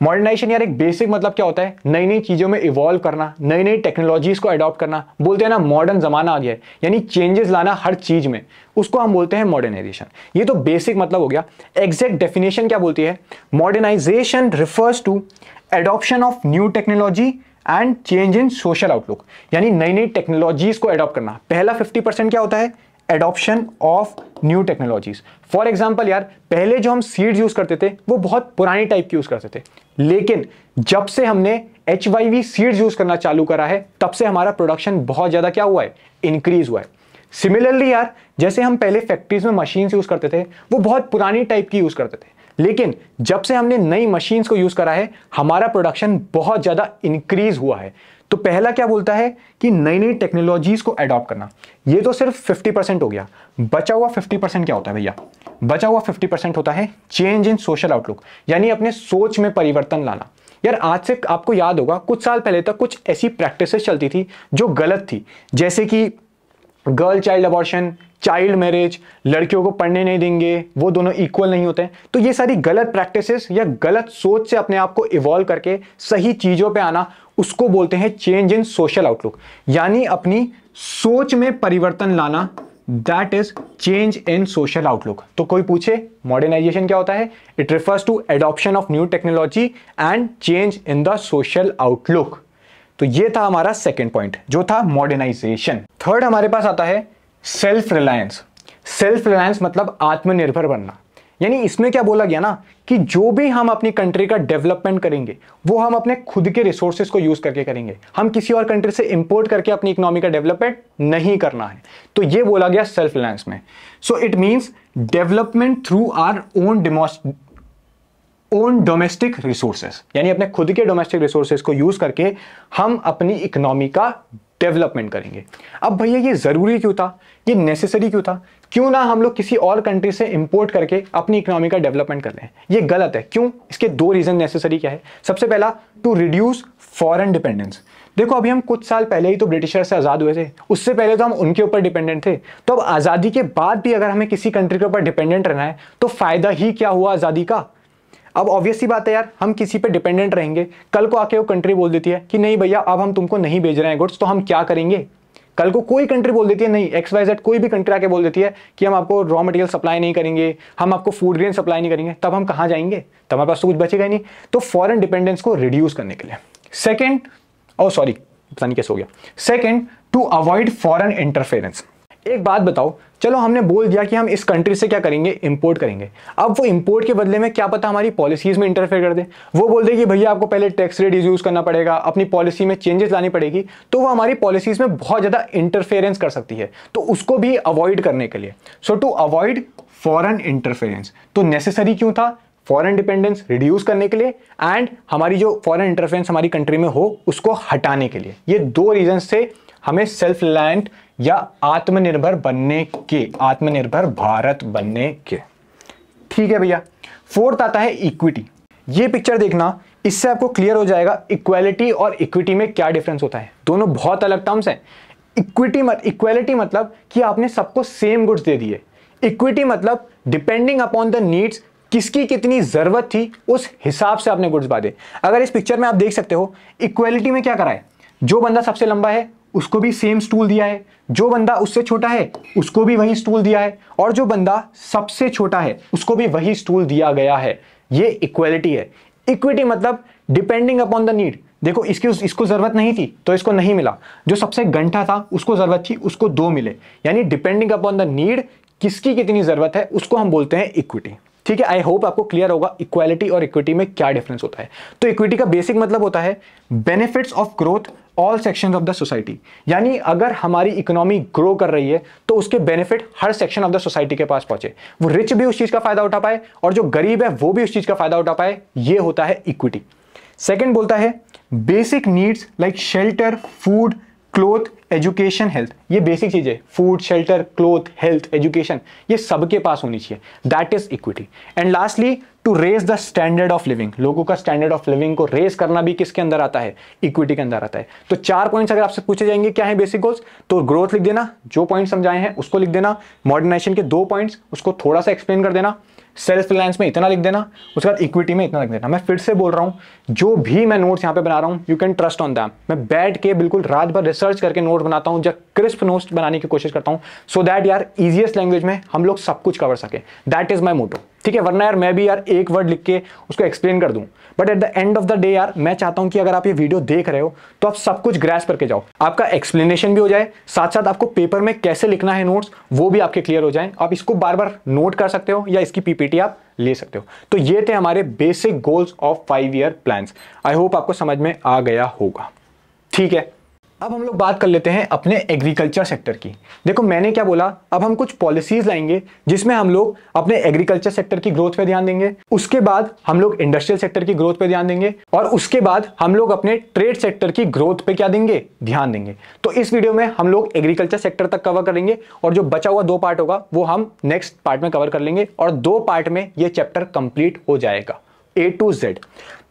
A: मॉडर्नाइजेशन यार एक बेसिक मतलब क्या होता है नई नई चीज़ों में इवॉल्व करना नई नई टेक्नोलॉजीज़ को अडॉप्ट करना बोलते हैं ना मॉडर्न ज़माना आ गया है यानी चेंजेस लाना हर चीज़ में उसको हम बोलते हैं मॉडर्नाइजेशन ये तो बेसिक मतलब हो गया एग्जैक्ट डेफिनेशन क्या बोलती है modernisation refers to adoption of new technology and change in social outlook यानी नई नई टेक्नोलॉजीज़ को अडॉप्ट करना पहला फिफ्टी परसेंट क्या होता है adoption of new technologies for example यार पहले जो हम सीड्स यूज करते थे वो बहुत पुरानी टाइप की यूज करते थे लेकिन जब से हमने H Y V seeds use करना चालू करा है तब से हमारा प्रोडक्शन बहुत ज्यादा क्या हुआ है इंक्रीज हुआ है सिमिलरली यार जैसे हम पहले फैक्ट्रीज में मशीन यूज करते थे वो बहुत पुरानी टाइप की यूज करते थे लेकिन जब से हमने नई मशीन्स को यूज करा है हमारा प्रोडक्शन बहुत ज्यादा इंक्रीज हुआ है तो पहला क्या बोलता है कि नई नई टेक्नोलॉजीज को एडॉप्ट करना ये तो सिर्फ 50 परसेंट हो गया बचा हुआ 50 परसेंट क्या होता है भैया बचा हुआ 50 परसेंट होता है चेंज इन सोशल आउटलुक यानी अपने सोच में परिवर्तन लाना यार आज से आपको याद होगा कुछ साल पहले तक कुछ ऐसी प्रैक्टिस चलती थी जो गलत थी जैसे कि girl child abortion child marriage लड़कियों को पढ़ने नहीं देंगे वो दोनों इक्वल नहीं होते हैं तो ये सारी गलत प्रैक्टिसेस या गलत सोच से अपने आप को इवॉल्व करके सही चीज़ों पे आना उसको बोलते हैं चेंज इन सोशल आउटलुक यानी अपनी सोच में परिवर्तन लाना that is change in social outlook तो कोई पूछे मॉडर्नाइजेशन क्या होता है it refers to adoption of new technology and change in the social outlook तो ये था हमारा सेकेंड पॉइंट जो था मॉडर्नाइजेशन थर्ड हमारे पास आता है सेल्फ रिलायंस सेल्फ रिलायंस मतलब आत्मनिर्भर बनना यानी इसमें क्या बोला गया ना कि जो भी हम अपनी कंट्री का डेवलपमेंट करेंगे वो हम अपने खुद के रिसोर्सेज को यूज़ करके करेंगे हम किसी और कंट्री से इंपोर्ट करके अपनी इकोनॉमी का डेवलपमेंट नहीं करना है तो ये बोला गया सेल्फ रिलायंस में so it means development through our own डिमोस्ट ओन डोमेस्टिक रिसोर्सेज यानी अपने खुद के डोमेस्टिक रिसोर्सेज को यूज़ करके हम अपनी इकोनॉमी का डेवलपमेंट करेंगे अब भैया ये ज़रूरी क्यों था ये नेसेसरी क्यों था क्यों ना हम लोग किसी और कंट्री से इंपोर्ट करके अपनी इकोनॉमी का डेवलपमेंट कर लें ये गलत है क्यों इसके दो रीज़न नेसेसरी क्या है सबसे पहला टू रिड्यूस फॉरेन डिपेंडेंस देखो अभी हम कुछ साल पहले ही तो ब्रिटिशर से आज़ाद हुए थे उससे पहले तो हम उनके ऊपर डिपेंडेंट थे तो अब आज़ादी के बाद भी अगर हमें किसी कंट्री के ऊपर डिपेंडेंट रहना है तो फ़ायदा ही क्या हुआ आज़ादी का अब ऑब्वियसली बात है यार हम किसी पे डिपेंडेंट रहेंगे कल को आके वो कंट्री बोल देती है कि नहीं भैया अब हम तुमको नहीं भेज रहे हैं गुड्स तो हम क्या करेंगे कल को कोई कंट्री बोल देती है नहीं एक्स वाई जेड कोई भी कंट्री आके बोल देती है कि हम आपको रॉ मटेरियल सप्लाई नहीं करेंगे हम आपको फूड ग्रेन सप्लाई नहीं करेंगे तब हम कहाँ जाएंगे तब हमारे पास तो कुछ बचेगा ही नहीं तो फॉरन डिपेंडेंस को रिड्यूस करने के लिए सेकेंड और सॉरी पता नहीं कैसे हो गया second to avoid foreign interference एक बात बताओ चलो हमने बोल दिया कि हम इस कंट्री से क्या करेंगे इंपोर्ट करेंगे अब वो इंपोर्ट के बदले में क्या पता हमारी पॉलिसीज में इंटरफेयर कर दे वो बोल दे कि भैया आपको पहले टैक्स रेट यूज़ करना पड़ेगा अपनी पॉलिसी में चेंजेस लानी पड़ेगी तो वो हमारी पॉलिसीज में बहुत ज़्यादा इंटरफेरेंस कर सकती है तो उसको भी अवॉइड करने के लिए so to avoid foreign interference तो नेसेसरी क्यों था फॉरन डिपेंडेंस रिड्यूस करने के लिए एंड हमारी जो फॉरन इंटरफेरेंस हमारी कंट्री में हो उसको हटाने के लिए ये दो रीजन से हमें सेल्फ रिलायंट या आत्मनिर्भर बनने के आत्मनिर्भर भारत बनने के ठीक है भैया फोर्थ आता है इक्विटी ये पिक्चर देखना इससे आपको क्लियर हो जाएगा इक्वालिटी और इक्विटी में क्या डिफरेंस होता है दोनों बहुत अलग टर्म्स हैं इक्विटी मत इक्वालिटी मतलब कि आपने सबको सेम गुड्स दे दिए इक्विटी मतलब डिपेंडिंग अपॉन द नीड्स किसकी कितनी ज़रूरत थी उस हिसाब से आपने गुड्स बांधे अगर इस पिक्चर में आप देख सकते हो इक्वालिटी में क्या कराए जो बंदा सबसे लंबा है उसको भी सेम स्टूल दिया है जो बंदा उससे छोटा है उसको भी वही स्टूल दिया है और जो बंदा सबसे छोटा है उसको भी वही स्टूल दिया गया है ये इक्वलिटी है इक्विटी मतलब डिपेंडिंग अपॉन द नीड देखो इसकी उस, इसको ज़रूरत नहीं थी तो इसको नहीं मिला जो सबसे घंटा था उसको ज़रूरत थी उसको दो मिले यानी डिपेंडिंग अपॉन द नीड किसकी कितनी ज़रूरत है उसको हम बोलते हैं इक्विटी ठीक है आई होप आपको क्लियर होगा इक्वालिटी और इक्विटी में क्या डिफरेंस होता है तो इक्विटी का बेसिक मतलब होता है benefits of growth all section of the society यानी अगर हमारी इकोनॉमी ग्रो कर रही है तो उसके बेनिफिट हर सेक्शन ऑफ द सोसाइटी के पास पहुंचे वो रिच भी उस चीज का फायदा उठा पाए और जो गरीब है वो भी उस चीज का फायदा उठा पाए ये होता है इक्विटी सेकेंड बोलता है basic needs like shelter food cloth education health ये बेसिक चीज़ें food shelter cloth health education ये सबके पास होनी चाहिए that is equity and lastly to raise the standard of living लोगों का स्टैंडर्ड ऑफ लिविंग को रेज करना भी किसके अंदर आता है इक्विटी के अंदर आता है तो चार पॉइंट्स अगर आपसे पूछे जाएंगे क्या है बेसिक गोल्स तो ग्रोथ लिख देना जो पॉइंट समझाए हैं उसको लिख देना मॉडर्नाइजेशन के दो पॉइंट्स उसको थोड़ा सा एक्सप्लेन कर देना सेल्फ रिलायंस में इतना लिख देना उसके बाद इक्विटी में इतना लिख देना मैं फिर से बोल रहा हूँ जो भी मैं नोट्स यहाँ पे बना रहा हूँ you can trust on them मैं बैठ के बिल्कुल रात भर रिसर्च करके नोट बनाता हूँ जब क्रिस्प नोट्स बनाने की कोशिश करता हूँ सो दैट यार ईजिएस्ट लैंग्वेज में हम लोग सब कुछ कवर सकें दैट इज माई मोटो ठीक है वरना यार मैं भी यार एक वर्ड लिख के उसको एक्सप्लेन कर दूँ but at the end of the day यार मैं चाहता हूँ कि अगर आप ये वीडियो देख रहे हो तो आप सब कुछ ग्रैस करके जाओ आपका एक्सप्लेनेशन भी हो जाए साथ साथ आपको पेपर में कैसे लिखना है नोट्स वो भी आपके क्लियर हो जाए आप इसको बार बार नोट कर सकते हो या इसकी पीपीटी आप ले सकते हो तो ये थे हमारे basic goals of five year plans I hope आपको समझ में आ गया होगा ठीक है अब हम लोग बात कर लेते हैं अपने एग्रीकल्चर सेक्टर की देखो मैंने क्या बोला अब हम कुछ पॉलिसीज लाएंगे जिसमें हम लोग अपने एग्रीकल्चर सेक्टर की ग्रोथ पे ध्यान देंगे उसके बाद हम लोग इंडस्ट्रियल सेक्टर की ग्रोथ पे ध्यान देंगे और उसके बाद हम लोग अपने ट्रेड सेक्टर की ग्रोथ पे क्या देंगे ध्यान देंगे तो इस वीडियो में हम लोग एग्रीकल्चर सेक्टर तक कवर करेंगे और जो बचा हुआ दो पार्ट होगा वो हम नेक्स्ट पार्ट में कवर कर लेंगे और दो पार्ट में ये चैप्टर कंप्लीट हो जाएगा ए टू जेड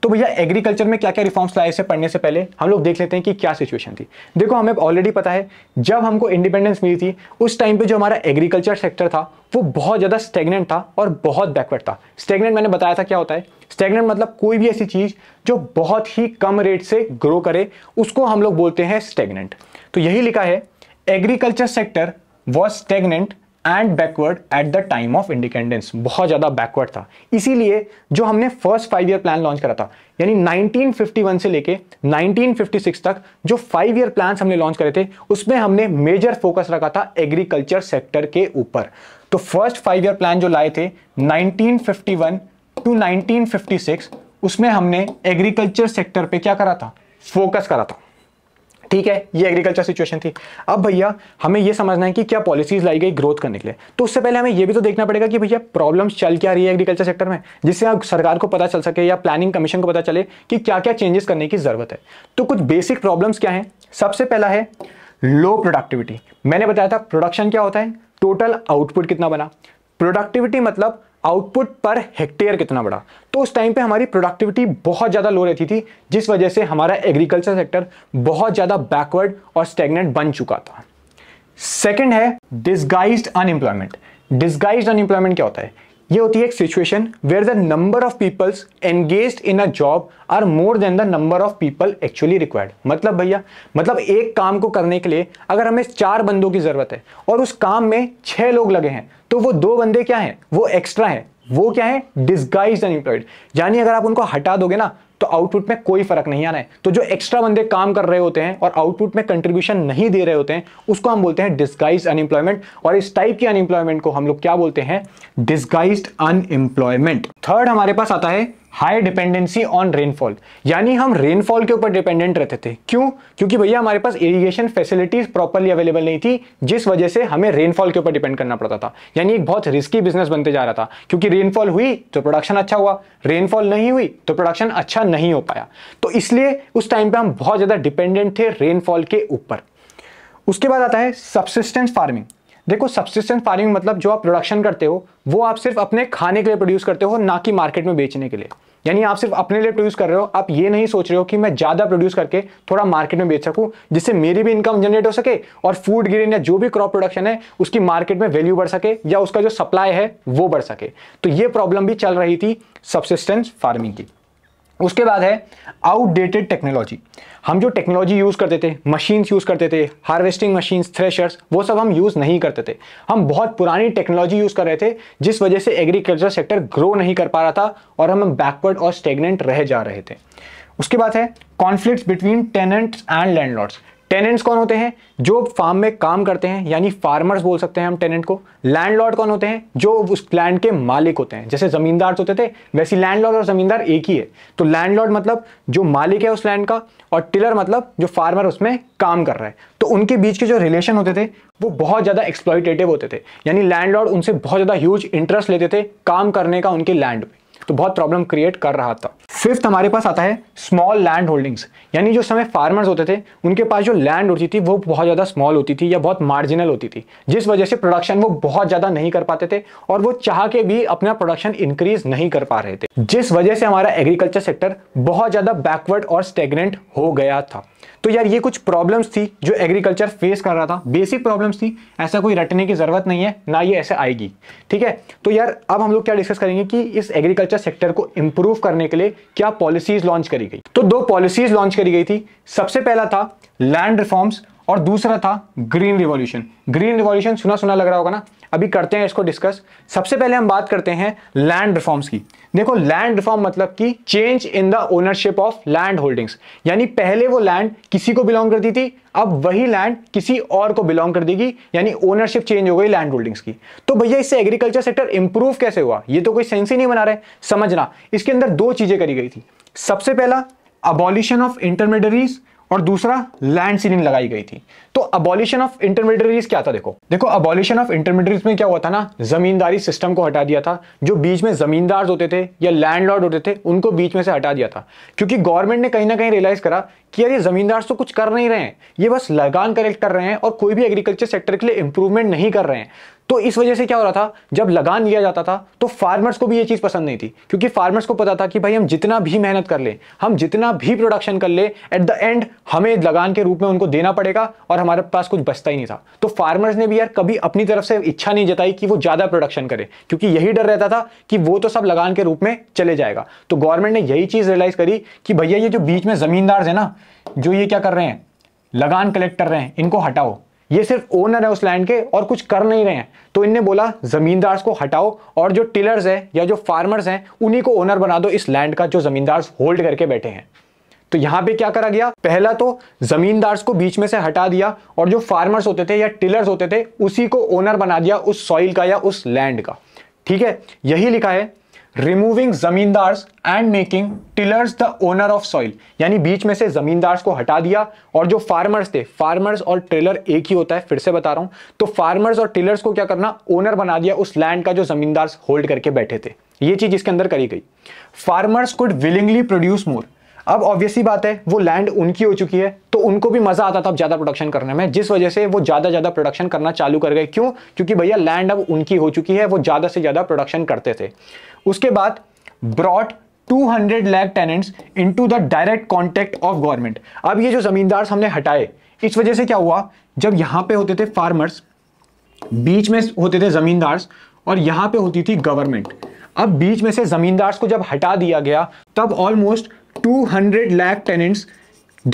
A: तो भैया एग्रीकल्चर में क्या क्या रिफॉर्म्स लाए इसे पढ़ने से पहले हम लोग देख लेते हैं कि क्या सिचुएशन थी देखो हमें ऑलरेडी पता है जब हमको इंडिपेंडेंस मिली थी उस टाइम पे जो हमारा एग्रीकल्चर सेक्टर था वो बहुत ज़्यादा स्टेगनेंट था और बहुत बैकवर्ड था स्टेगनेंट मैंने बताया था क्या होता है स्टेगनेंट मतलब कोई भी ऐसी चीज़ जो बहुत ही कम रेट से ग्रो करे उसको हम लोग बोलते हैं स्टेगनेंट तो यही लिखा है agriculture sector was stagnant and backward at the time of independence बहुत ज़्यादा बैकवर्ड था इसीलिए जो हमने first five year plan launch करा था यानी 1951 से लेके 1956 तक जो फाइव ईयर प्लान हमने लॉन्च करे थे उसमें हमने मेजर फोकस रखा था एग्रीकल्चर सेक्टर के ऊपर तो फर्स्ट फाइव ईयर प्लान जो लाए थे 1951 टू 1956 उसमें हमने एग्रीकल्चर सेक्टर पे क्या करा था फोकस करा था ठीक है ये एग्रीकल्चर सिचुएशन थी अब भैया हमें ये समझना है कि क्या पॉलिसीज लाई गई ग्रोथ करने के लिए तो उससे पहले हमें ये भी तो देखना पड़ेगा कि भैया प्रॉब्लम्स चल क्या रही है एग्रीकल्चर सेक्टर में जिससे आप सरकार को पता चल सके या प्लानिंग कमीशन को पता चले कि क्या क्या चेंजेस करने की ज़रूरत है तो कुछ बेसिक प्रॉब्लम्स क्या है सबसे पहला है लो प्रोडक्टिविटी मैंने बताया था प्रोडक्शन क्या होता है टोटल आउटपुट कितना बना प्रोडक्टिविटी मतलब आउटपुट पर हेक्टेयर कितना बढ़ा तो उस टाइम पे हमारी प्रोडक्टिविटी बहुत ज़्यादा लो रहती थी जिस वजह से हमारा एग्रीकल्चर सेक्टर बहुत ज़्यादा बैकवर्ड और स्टेगनेंट बन चुका था सेकेंड है डिस्गाइज अनएम्प्लॉयमेंट डिस्गाइज अनएम्प्लॉयमेंट क्या होता है ये होती है एक situation where the number of peoples engage in a job are more than the number of people actually required मतलब भैया मतलब एक काम को करने के लिए अगर हमें चार बंदों की ज़रूरत है और उस काम में छह लोग लगे हैं तो वो दो बंदे क्या हैं वो एक्स्ट्रा हैं वो क्या है डिस्गाइज अनएम्प्लॉयड यानी अगर आप उनको हटा दोगे ना तो आउटपुट में कोई फर्क नहीं आना है तो जो एक्स्ट्रा बंदे काम कर रहे होते हैं और आउटपुट में कंट्रीब्यूशन नहीं दे रहे होते हैं उसको हम बोलते हैं डिस्गाइज अनएम्प्लॉयमेंट और इस टाइप की अनएम्प्लॉयमेंट को हम लोग क्या बोलते हैं डिस्गाइज अनएम्प्लॉयमेंट थर्ड हमारे पास आता है हाई डिपेंडेंसी ऑन रेनफॉल यानी हम रेनफॉल के ऊपर डिपेंडेंट रहते थे क्यों क्योंकि भैया हमारे पास इरिगेशन फैसिलिटीज प्रॉपरली अवेलेबल नहीं थी जिस वजह से हमें रेनफॉल के ऊपर डिपेंड करना पड़ता था यानी एक बहुत रिस्की बिजनेस बनते जा रहा था क्योंकि रेनफॉल हुई तो प्रोडक्शन अच्छा हुआ रेनफॉल नहीं हुई तो प्रोडक्शन अच्छा नहीं हो पाया तो इसलिए उस टाइम पर हम बहुत ज़्यादा डिपेंडेंट थे रेनफॉल के ऊपर उसके बाद आता है सब्सिस्टेंस फार्मिंग देखो सब्सिस्टेंस फार्मिंग मतलब जो आप प्रोडक्शन करते हो वो आप सिर्फ अपने खाने के लिए प्रोड्यूस करते हो ना कि मार्केट में बेचने के लिए यानी आप सिर्फ अपने लिए प्रोड्यूस कर रहे हो आप ये नहीं सोच रहे हो कि मैं ज़्यादा प्रोड्यूस करके थोड़ा मार्केट में बेच सकूँ जिससे मेरी भी इनकम जनरेट हो सके और फूड ग्रेन या जो भी क्रॉप प्रोडक्शन है उसकी मार्केट में वैल्यू बढ़ सके या उसका जो सप्लाई है वो बढ़ सके तो ये प्रॉब्लम भी चल रही थी सब्सिस्टेंस फार्मिंग की उसके बाद है आउटडेटेड टेक्नोलॉजी हम जो टेक्नोलॉजी यूज़ करते थे मशीन्स यूज़ करते थे हार्वेस्टिंग मशीन्स थ्रेशर्स वो सब हम यूज़ नहीं करते थे हम बहुत पुरानी टेक्नोलॉजी यूज़ कर रहे थे जिस वजह से एग्रीकल्चर सेक्टर ग्रो नहीं कर पा रहा था और हम बैकवर्ड और स्टेगनेंट रह जा रहे थे उसके बाद है conflict between tenants and landlords tenants कौन होते हैं जो फार्म में काम करते हैं यानी फार्मर्स बोल सकते हैं हम टेनेंट को लैंडलॉर्ड कौन होते हैं जो उस लैंड के मालिक होते हैं जैसे जमींदार तो होते थे वैसे लैंडलॉर्ड और जमींदार एक ही है तो लैंडलॉर्ड मतलब जो मालिक है उस लैंड का और टिलर मतलब जो फार्मर उसमें काम कर रहा है तो उनके बीच के जो रिलेशन होते थे वो बहुत ज़्यादा एक्सप्लॉयटेटिव होते थे यानी लैंडलॉर्ड उनसे बहुत ज़्यादा ह्यूज इंटरेस्ट लेते थे काम करने का उनके लैंड पे तो बहुत प्रॉब्लम क्रिएट कर रहा था फिफ्थ हमारे पास आता है स्मॉल लैंड होल्डिंग्स यानी जो समय फार्मर्स होते थे उनके पास जो लैंड होती थी वो बहुत ज़्यादा स्मॉल होती थी या बहुत मार्जिनल होती थी जिस वजह से प्रोडक्शन वो बहुत ज़्यादा नहीं कर पाते थे और वो चाह के भी अपना प्रोडक्शन इंक्रीज नहीं कर पा रहे थे जिस वजह से हमारा एग्रीकल्चर सेक्टर बहुत ज़्यादा बैकवर्ड और स्टेगनेंट हो गया था तो यार ये कुछ प्रॉब्लम्स थी जो एग्रीकल्चर फेस कर रहा था बेसिक प्रॉब्लम्स थी ऐसा कोई रटने की ज़रूरत नहीं है ना ये ऐसे आएगी ठीक है तो यार अब हम लोग क्या डिस्कस करेंगे कि इस एग्रीकल्चर सेक्टर को इम्प्रूव करने के लिए क्या पॉलिसीज लॉन्च करी गई तो दो पॉलिसीज लॉन्च करी गई थी सबसे पहला था लैंड रिफॉर्म्स और दूसरा था ग्रीन रिवॉल्यूशन ग्रीन रिवॉल्यूशन सुना सुना लग रहा होगा ना अभी करते हैं इसको डिस्कस सबसे पहले हम बात करते हैं लैंड रिफॉर्म्स की देखो लैंड रिफॉर्म मतलब कि change in the ownership of land holdings यानी पहले वो लैंड किसी को बिलोंग करती थी अब वही लैंड किसी और को बिलोंग कर देगी यानी ओनरशिप चेंज हो गई लैंड होल्डिंग्स की तो भैया इससे एग्रीकल्चर सेक्टर इंप्रूव कैसे हुआ ये तो कोई सेंस ही नहीं बना रहे समझना इसके अंदर दो चीजें करी गई थी सबसे पहला अबॉलिशन ऑफ इंटरमीडियरीज और दूसरा लैंड सीलिंग लगाई गई थी तो अबॉलिशन ऑफ इंटरमीडियरीज क्या था देखो देखो अबॉलिशन ऑफ इंटरमीडियरीज में क्या हुआ था ना जमींदारी सिस्टम को हटा दिया था जो बीच में जमींदार होते थे या लैंडलॉर्ड होते थे उनको बीच में से हटा दिया था क्योंकि गवर्नमेंट ने कहीं ना कहीं रियलाइज करा कि यार ये जमींदार तो कुछ कर नहीं रहे हैं ये बस लगान कलेक्ट कर रहे हैं और कोई भी एग्रीकल्चर सेक्टर के लिए इंप्रूवमेंट नहीं कर रहे हैं तो इस वजह से क्या हो रहा था जब लगान लिया जाता था तो फार्मर्स को भी ये चीज़ पसंद नहीं थी क्योंकि फार्मर्स को पता था कि भाई हम जितना भी मेहनत कर लें हम जितना भी प्रोडक्शन कर ले एट द एंड हमें लगान के रूप में उनको देना पड़ेगा और हमारे पास कुछ बचता ही नहीं था तो फार्मर्स ने भी यार कभी अपनी तरफ से इच्छा नहीं जताई कि वो ज़्यादा प्रोडक्शन करे क्योंकि यही डर रहता था कि वो तो सब लगान के रूप में चले जाएगा तो गवर्नमेंट ने यही चीज़ रियलाइज़ करी कि भैया ये जो बीच में ज़मींदार है ना जो ये क्या कर रहे हैं लगान कलेक्ट कर रहे हैं इनको हटाओ ये सिर्फ ओनर है उस लैंड के और कुछ कर नहीं रहे हैं तो इनने बोला जमींदार्स को हटाओ और जो टिलर्स हैं या जो फार्मर्स हैं उन्हीं को ओनर बना दो इस लैंड का जो जमींदार्स होल्ड करके बैठे हैं तो यहां पे क्या करा गया पहला तो जमींदार्स को बीच में से हटा दिया और जो फार्मर्स होते थे या टिलर्स होते थे उसी को ओनर बना दिया उस सॉइल का या उस लैंड का ठीक है यही लिखा है removing zamindar and making tillers the owner of soil यानी बीच में से जमींदार्स को हटा दिया और जो फार्मर्स थे फार्मर्स और टिलर एक ही होता है फिर से बता रहा हूं तो फार्मर्स और टिलर्स को क्या करना ओनर बना दिया उस लैंड का जो जमींदार्स होल्ड करके बैठे थे ये चीज इसके अंदर करी गई farmers could willingly produce more अब ऑब्वियसली बात है वो लैंड उनकी हो चुकी है तो उनको भी मजा आता था अब ज्यादा प्रोडक्शन करने में जिस वजह से वो ज्यादा ज्यादा प्रोडक्शन करना चालू कर गए क्यों क्योंकि भैया लैंड अब उनकी हो चुकी है वो ज्यादा से ज्यादा प्रोडक्शन करते थे उसके बाद brought 200 hundred lakh tenants into the direct contact of government अब ये जो जमींदार हमने हटाए इस वजह से क्या हुआ जब यहाँ पे होते थे फार्मर्स बीच में होते थे जमींदार और यहाँ पे होती थी गवर्नमेंट अब बीच में से ज़मींदार्स को जब हटा दिया गया तब almost 200 lakh tenants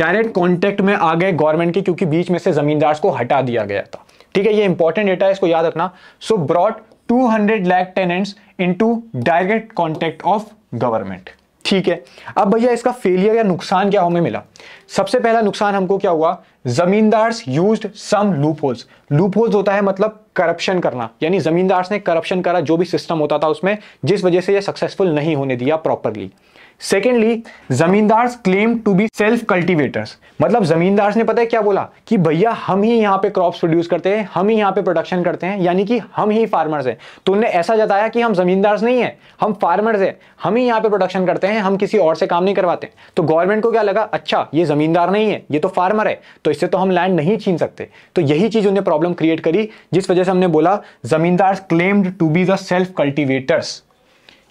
A: direct contact में आ गए गवर्नमेंट के क्योंकि बीच में से ज़मींदार्स को हटा दिया गया था ठीक है ये इंपॉर्टेंट डेटा है इसको याद रखना so brought 200 lakh tenants to direct contact of government ठीक है अब भैया इसका फेलियर या नुकसान क्या हमें मिला सबसे पहला नुकसान हमको क्या हुआ zamindars used some loopholes loopholes होता है मतलब करप्शन करना यानी जमींदार्स ने करप्शन करा जो भी सिस्टम होता था उसमें जिस वजह से यह सक्सेसफुल नहीं होने दिया properly secondly zamindars claim to be self cultivators मतलब जमींदार ने पता है क्या बोला कि भैया हम ही यहाँ पे क्रॉप्स प्रोड्यूस करते हैं हम ही यहाँ पे प्रोडक्शन करते हैं यानी कि हम ही फार्मर्स हैं तो उनने ऐसा जताया कि हम जमींदार नहीं है हम फार्मर्स हैं हम ही यहाँ पे प्रोडक्शन करते हैं हम किसी और से काम नहीं करवाते तो गवर्नमेंट को क्या लगा अच्छा ये जमींदार नहीं है ये तो फार्मर है तो इससे तो हम लैंड नहीं छीन सकते तो यही चीज उन्हें प्रॉब्लम क्रिएट करी जिस वजह से हमने बोला zamindar claimed to be the self cultivators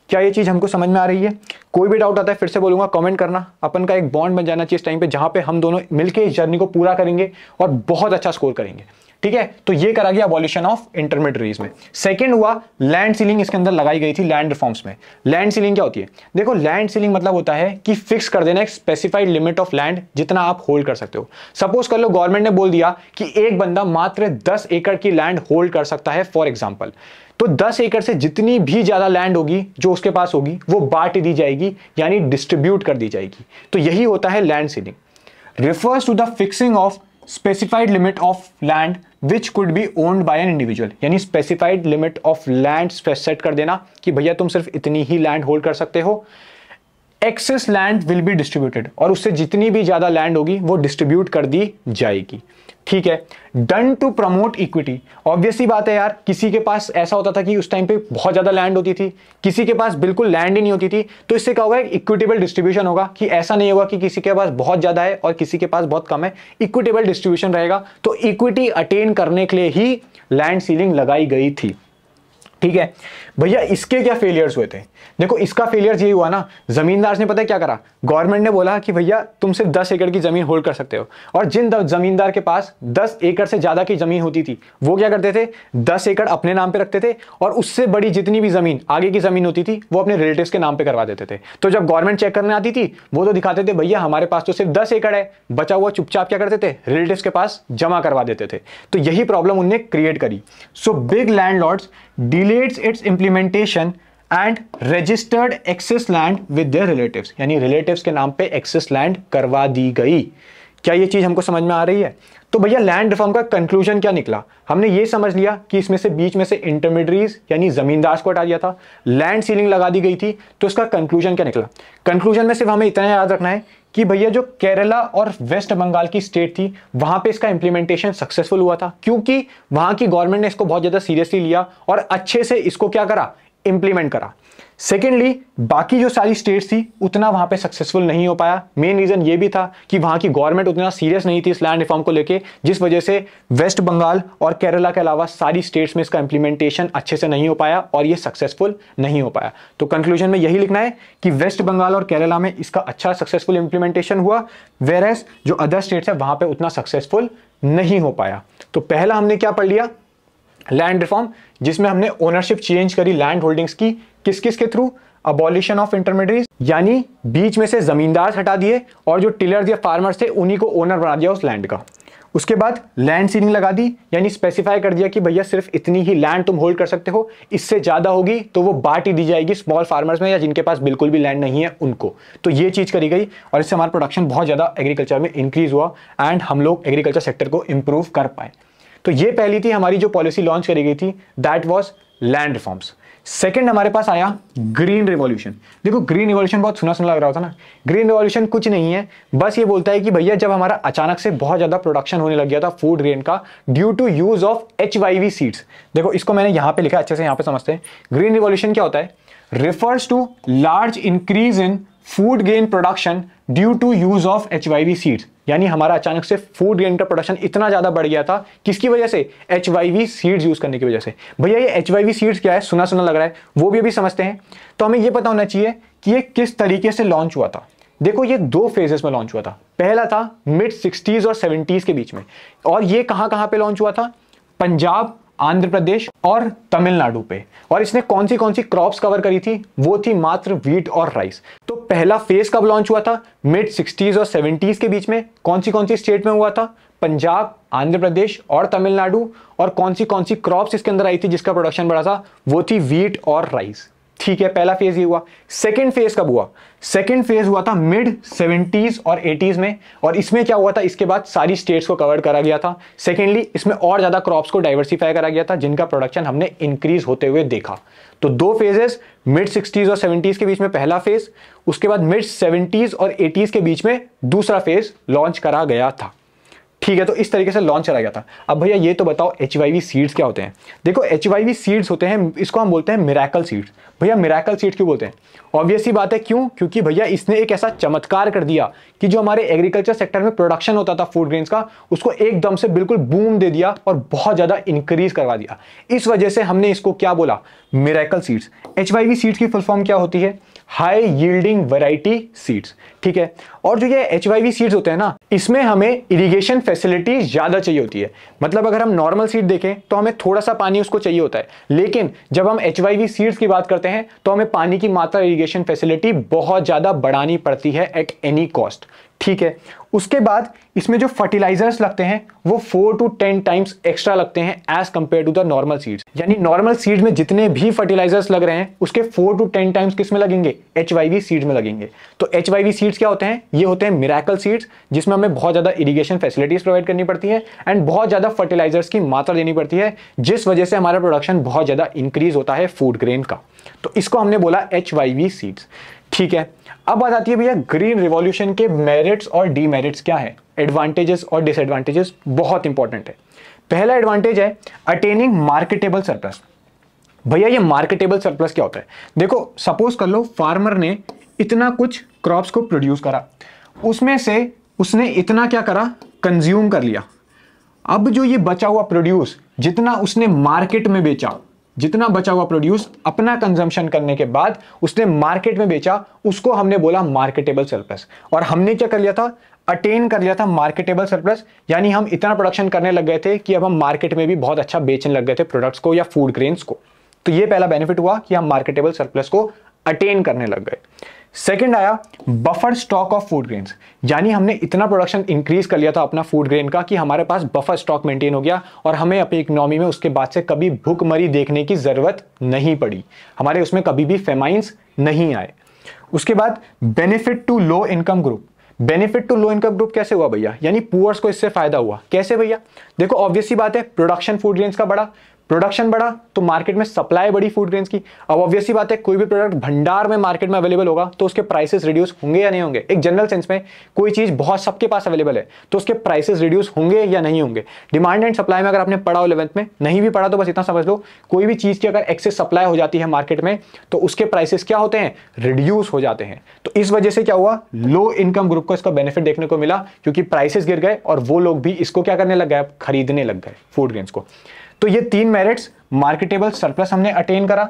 A: क्या ये चीज़ हमको समझ में आ रही है कोई भी डाउट आता है फिर से बोलूंगा कमेंट करना अपन का एक बॉन्ड बन जाना चाहिए इस टाइम पे जहां पे हम दोनों मिलके इस जर्नी को पूरा करेंगे और बहुत अच्छा स्कोर करेंगे ठीक है तो ये करा गया अबॉल्यूशन ऑफ इंटरमीडियरीज में सेकेंड हुआ लैंड सीलिंग इसके अंदर लगाई गई थी लैंड रिफॉर्म्स में लैंड सीलिंग क्या होती है देखो लैंड सीलिंग मतलब होता है कि फिक्स कर देना एक स्पेसिफाइड लिमिट ऑफ लैंड जितना आप होल्ड कर सकते हो सपोज कर लो गवर्नमेंट ने बोल दिया कि एक बंदा मात्र दस एकड़ की लैंड होल्ड कर सकता है फॉर एग्जाम्पल तो 10 एकड़ से जितनी भी ज़्यादा लैंड होगी जो उसके पास होगी वो बांट दी जाएगी यानी डिस्ट्रीब्यूट कर दी जाएगी तो यही होता है land ceiling refers to the fixing of specified limit of land which could be owned by an individual यानी specified limit of land set कर देना कि भैया तुम सिर्फ इतनी ही लैंड होल्ड कर सकते हो excess land will be distributed और उससे जितनी भी ज़्यादा लैंड होगी वो डिस्ट्रीब्यूट कर दी जाएगी ठीक है done to promote equity obviously बात है यार किसी के पास ऐसा होता था कि उस टाइम पे बहुत ज़्यादा लैंड होती थी किसी के पास बिल्कुल लैंड ही नहीं होती थी तो इससे क्या होगा इक्विटेबल डिस्ट्रीब्यूशन होगा कि ऐसा नहीं होगा कि किसी के पास बहुत ज़्यादा है और किसी के पास बहुत कम है इक्विटेबल डिस्ट्रीब्यूशन रहेगा तो इक्विटी अटेन करने के लिए ही लैंड सीलिंग लगाई गई थी ठीक है भैया इसके क्या फेलियर्स हुए थे देखो इसका फेलियर यही हुआ ना जमींदार ने पता है क्या करा गवर्नमेंट ने बोला कि भैया तुम सिर्फ दस एकड़ की जमीन होल्ड कर सकते हो और जिन जमींदार के पास दस एकड़ से ज्यादा की जमीन होती थी वो क्या करते थे दस एकड़ अपने नाम पे रखते थे और उससे बड़ी जितनी भी जमीन आगे की जमीन होती थी वो अपने रिलेटिव के नाम पर करवा देते थे तो जब गवर्नमेंट चेक करने आती थी वो तो दिखाते थे भैया हमारे पास तो सिर्फ दस एकड़ है बचा हुआ चुपचाप क्या करते थे रिलेटिव के पास जमा करवा देते थे तो यही प्रॉब्लम उनने क्रिएट करी so big land delayed its implementation and registered excess land with their relatives यानी रिलेटिव्स के नाम पे एक्सेस लैंड करवा दी गई क्या ये चीज़ हमको समझ में आ रही है तो भैया लैंड रिफॉर्म का कंक्लूजन क्या निकला हमने ये समझ लिया कि इसमें से बीच में से इंटरमीडियरीज यानी जमींदार को हटा दिया था लैंड सीलिंग लगा दी गई थी तो इसका कंक्लूजन क्या निकला कंक्लूजन में सिर्फ हमें इतना याद रखना है कि भैया जो केरला और वेस्ट बंगाल की स्टेट थी वहां पे इसका इंप्लीमेंटेशन सक्सेसफुल हुआ था क्योंकि वहां की गवर्नमेंट ने इसको बहुत ज़्यादा सीरियसली लिया और अच्छे से इसको क्या करा इंप्लीमेंट करा सेकेंडली बाकी जो सारी स्टेट्स थी उतना वहां पे सक्सेसफुल नहीं हो पाया मेन रीज़न ये भी था कि वहां की गवर्नमेंट उतना सीरियस नहीं थी इस लैंड रिफॉर्म को लेके जिस वजह से वेस्ट बंगाल और केरला के अलावा सारी स्टेट्स में इसका इंप्लीमेंटेशन अच्छे से नहीं हो पाया और ये सक्सेसफुल नहीं हो पाया तो कंक्लूजन में यही लिखना है कि वेस्ट बंगाल और केरला में इसका अच्छा सक्सेसफुल इंप्लीमेंटेशन हुआ वेर एस जो अदर स्टेट्स है वहां पर उतना सक्सेसफुल नहीं हो पाया तो पहला हमने क्या पढ़ लिया लैंड रिफॉर्म जिसमें हमने ओनरशिप चेंज करी लैंड होल्डिंग्स की किस किस के थ्रू अबॉलिशन ऑफ इंटरमीडियरीज यानी बीच में से जमींदार हटा दिए और जो टिलर्स या फार्मर्स थे उन्हीं को ओनर बना दिया उस लैंड का उसके बाद लैंड सीलिंग लगा दी यानी स्पेसिफाई कर दिया कि भैया सिर्फ इतनी ही लैंड तुम होल्ड कर सकते हो इससे ज़्यादा होगी तो वो बांट ही दी जाएगी स्मॉल फार्मर्स में या जिनके पास बिल्कुल भी लैंड नहीं है उनको तो ये चीज़ करी गई और इससे हमारा प्रोडक्शन बहुत ज़्यादा एग्रीकल्चर में इंक्रीज हुआ एंड हम लोग एग्रीकल्चर सेक्टर को इंप्रूव कर पाए तो ये पहली थी हमारी जो पॉलिसी लॉन्च करी गई थी that was land reforms second हमारे पास आया ग्रीन रिवॉल्यूशन देखो ग्रीन रिवॉल्यूशन बहुत सुना सुना लग रहा होता ना ग्रीन रिवॉल्यूशन कुछ नहीं है बस ये बोलता है कि भैया जब हमारा अचानक से बहुत ज़्यादा प्रोडक्शन होने लग गया था फूड ग्रेन का due to use of H seeds देखो इसको मैंने यहां पे लिखा अच्छे से यहां पे समझते हैं ग्रीन रिवॉल्यूशन क्या होता है refers to large increase in food grain production due to use of H seeds यानी हमारा अचानक से फूड ग्रेन प्रोडक्शन इतना ज़्यादा बढ़ गया था किसकी वजह से एच सीड्स यूज़ करने की वजह से भैया ये एच सीड्स क्या है सुना सुना लग रहा है वो भी अभी समझते हैं तो हमें ये पता होना चाहिए कि ये किस तरीके से लॉन्च हुआ था देखो ये दो फेजेस में लॉन्च हुआ था पहला था मिड सिक्सटीज़ और सेवेंटीज़ के बीच में और ये कहाँ कहाँ पे लॉन्च हुआ था पंजाब आंध्र प्रदेश और तमिलनाडु पे और इसने कौन सी कौन सी क्रॉप्स कवर करी थी वो थी मात्र व्हीट और राइस पहला फेज कब लॉन्च हुआ था मिड सिक्सटीज और सेवेंटीज के बीच में कौन सी कौन सी स्टेट में हुआ था पंजाब आंध्र प्रदेश और तमिलनाडु और कौन सी कौन सी क्रॉप्स इसके अंदर आई थी जिसका प्रोडक्शन बढ़ा था वो थी वीट और राइस ठीक है पहला फेज ये हुआ सेकेंड फेज कब हुआ सेकेंड फेज हुआ था मिड सेवेंटीज और एटीज में और इसमें क्या हुआ था इसके बाद सारी स्टेट्स को कवर करा गया था सेकेंडली इसमें और ज़्यादा क्रॉप्स को डाइवर्सिफाई करा गया था जिनका प्रोडक्शन हमने इंक्रीज होते हुए देखा तो दो फेजेस मिड सिक्सटीज और सेवेंटीज के बीच में पहला फेज उसके बाद मिड सेवेंटीज और एटीज के बीच में दूसरा फेज लॉन्च करा गया था ठीक है तो इस तरीके से लॉन्च चला गया था अब भैया ये तो बताओ एच सीड्स क्या होते हैं देखो एच सीड्स होते हैं इसको हम बोलते हैं मिराकल सीड्स भैया मिराकल सीड्स क्यों बोलते हैं ऑब्वियस ही बात है क्यों क्योंकि भैया इसने एक ऐसा चमत्कार कर दिया कि जो हमारे एग्रीकल्चर सेक्टर में प्रोडक्शन होता था फूड ग्रेन्स का उसको एकदम से बिल्कुल बूम दे दिया और बहुत ज़्यादा इंक्रीज करवा दिया इस वजह से हमने इसको क्या बोला मिराकल सीड्स एच सीड्स की फुल फॉर्म क्या होती है हाई यील्डिंग वैरायटी सीड्स ठीक है और जो ये एच वाई सीड्स होते हैं ना इसमें हमें इरिगेशन फैसिलिटी ज़्यादा चाहिए होती है मतलब अगर हम नॉर्मल सीड देखें तो हमें थोड़ा सा पानी उसको चाहिए होता है लेकिन जब हम एच वाई सीड्स की बात करते हैं तो हमें पानी की मात्रा इरीगेशन फैसिलिटी बहुत ज़्यादा बढ़ानी पड़ती है एट एनी कॉस्ट ठीक है उसके बाद इसमें जो फर्टिलाइजर्स लगते हैं वो four to ten times extra लगते हैं as compare to the normal seeds यानी नॉर्मल सीड्स में जितने भी फर्टिलाइजर्स लग रहे हैं उसके फोर टू टेन टाइम्स किस में लगेंगे एच वाई सीड्स में लगेंगे तो एच वाई सीड्स क्या होते हैं ये होते हैं मिराकल सीड्स जिसमें हमें बहुत ज़्यादा इरीगेशन फैसिलिटीज़ प्रोवाइड करनी पड़ती है एंड बहुत ज़्यादा फर्टिलाइजर्स की मात्रा देनी पड़ती है जिस वजह से हमारा प्रोडक्शन बहुत ज़्यादा इंक्रीज होता है फूड ग्रेन का तो इसको हमने बोला एच सीड्स ठीक है अब बात आती है भैया ग्रीन रिवॉल्यूशन के मेरिट्स और डीमेरिट्स क्या है एडवांटेजेस और डिसएडवांटेजेस बहुत इंपॉर्टेंट है पहला एडवांटेज है अटेनिंग मार्केटेबल सरप्लस भैया ये मार्केटेबल सरप्लस क्या होता है देखो सपोज कर लो फार्मर ने इतना कुछ क्रॉप्स को प्रोड्यूस करा उसमें से उसने इतना क्या करा कंज्यूम कर लिया अब जो ये बचा हुआ प्रोड्यूस जितना उसने मार्केट में बेचा जितना बचा हुआ प्रोड्यूस अपना कंजम्पशन करने के बाद उसने मार्केट में बेचा उसको हमने बोला मार्केटेबल सरप्लस और हमने क्या कर लिया था अटेन कर लिया था मार्केटेबल सरप्लस यानी हम इतना प्रोडक्शन करने लग गए थे कि अब हम मार्केट में भी बहुत अच्छा बेचने लग गए थे प्रोडक्ट्स को या फूड ग्रेन्स को तो ये पहला बेनिफिट हुआ कि हम मार्केटेबल सरप्लस को अटेन करने लग गए सेकेंड आया buffer stock of food grain यानी हमने इतना प्रोडक्शन इंक्रीज कर लिया था अपना फूड ग्रेन का कि हमारे पास बफर स्टॉक मेंटेन हो गया और हमें अपनी इकोनॉमी में उसके बाद से कभी भूखमरी देखने की ज़रूरत नहीं पड़ी हमारे उसमें कभी भी फेमाइंस नहीं आए उसके बाद benefit to low income group benefit to low income group कैसे हुआ भैया यानी पुअर्स को इससे फायदा हुआ कैसे भैया देखो ऑब्वियसली बात है प्रोडक्शन फूड ग्रेन का बड़ा प्रोडक्शन बढ़ा तो मार्केट में सप्लाई बढ़ी फूड ग्रेन्स की अब ऑब्वियसली बात है कोई भी प्रोडक्ट भंडार में मार्केट में अवेलेबल होगा तो उसके प्राइसेस रिड्यूस होंगे या नहीं होंगे एक जनरल सेंस में कोई चीज बहुत सबके पास अवेलेबल है तो उसके प्राइसेस रिड्यूस होंगे या नहीं होंगे डिमांड एंड सप्लाई में अगर आपने पढ़ा इलेवंथ में नहीं भी पढ़ा तो बस इतना समझ लो कोई भी चीज की अगर एक्सेस सप्लाई हो जाती है मार्केट में तो उसके प्राइसेस क्या होते हैं रिड्यूस हो जाते हैं तो इस वजह से क्या हुआ लो इनकम ग्रुप को इसका बेनिफिट देखने को मिला क्योंकि प्राइसेस गिर गए और वो लोग भी इसको क्या करने लग गए खरीदने लग गए फूड ग्रेन्स को तो ये तीन मेरिट्स मार्केटेबल सरप्लस हमने अटेन करा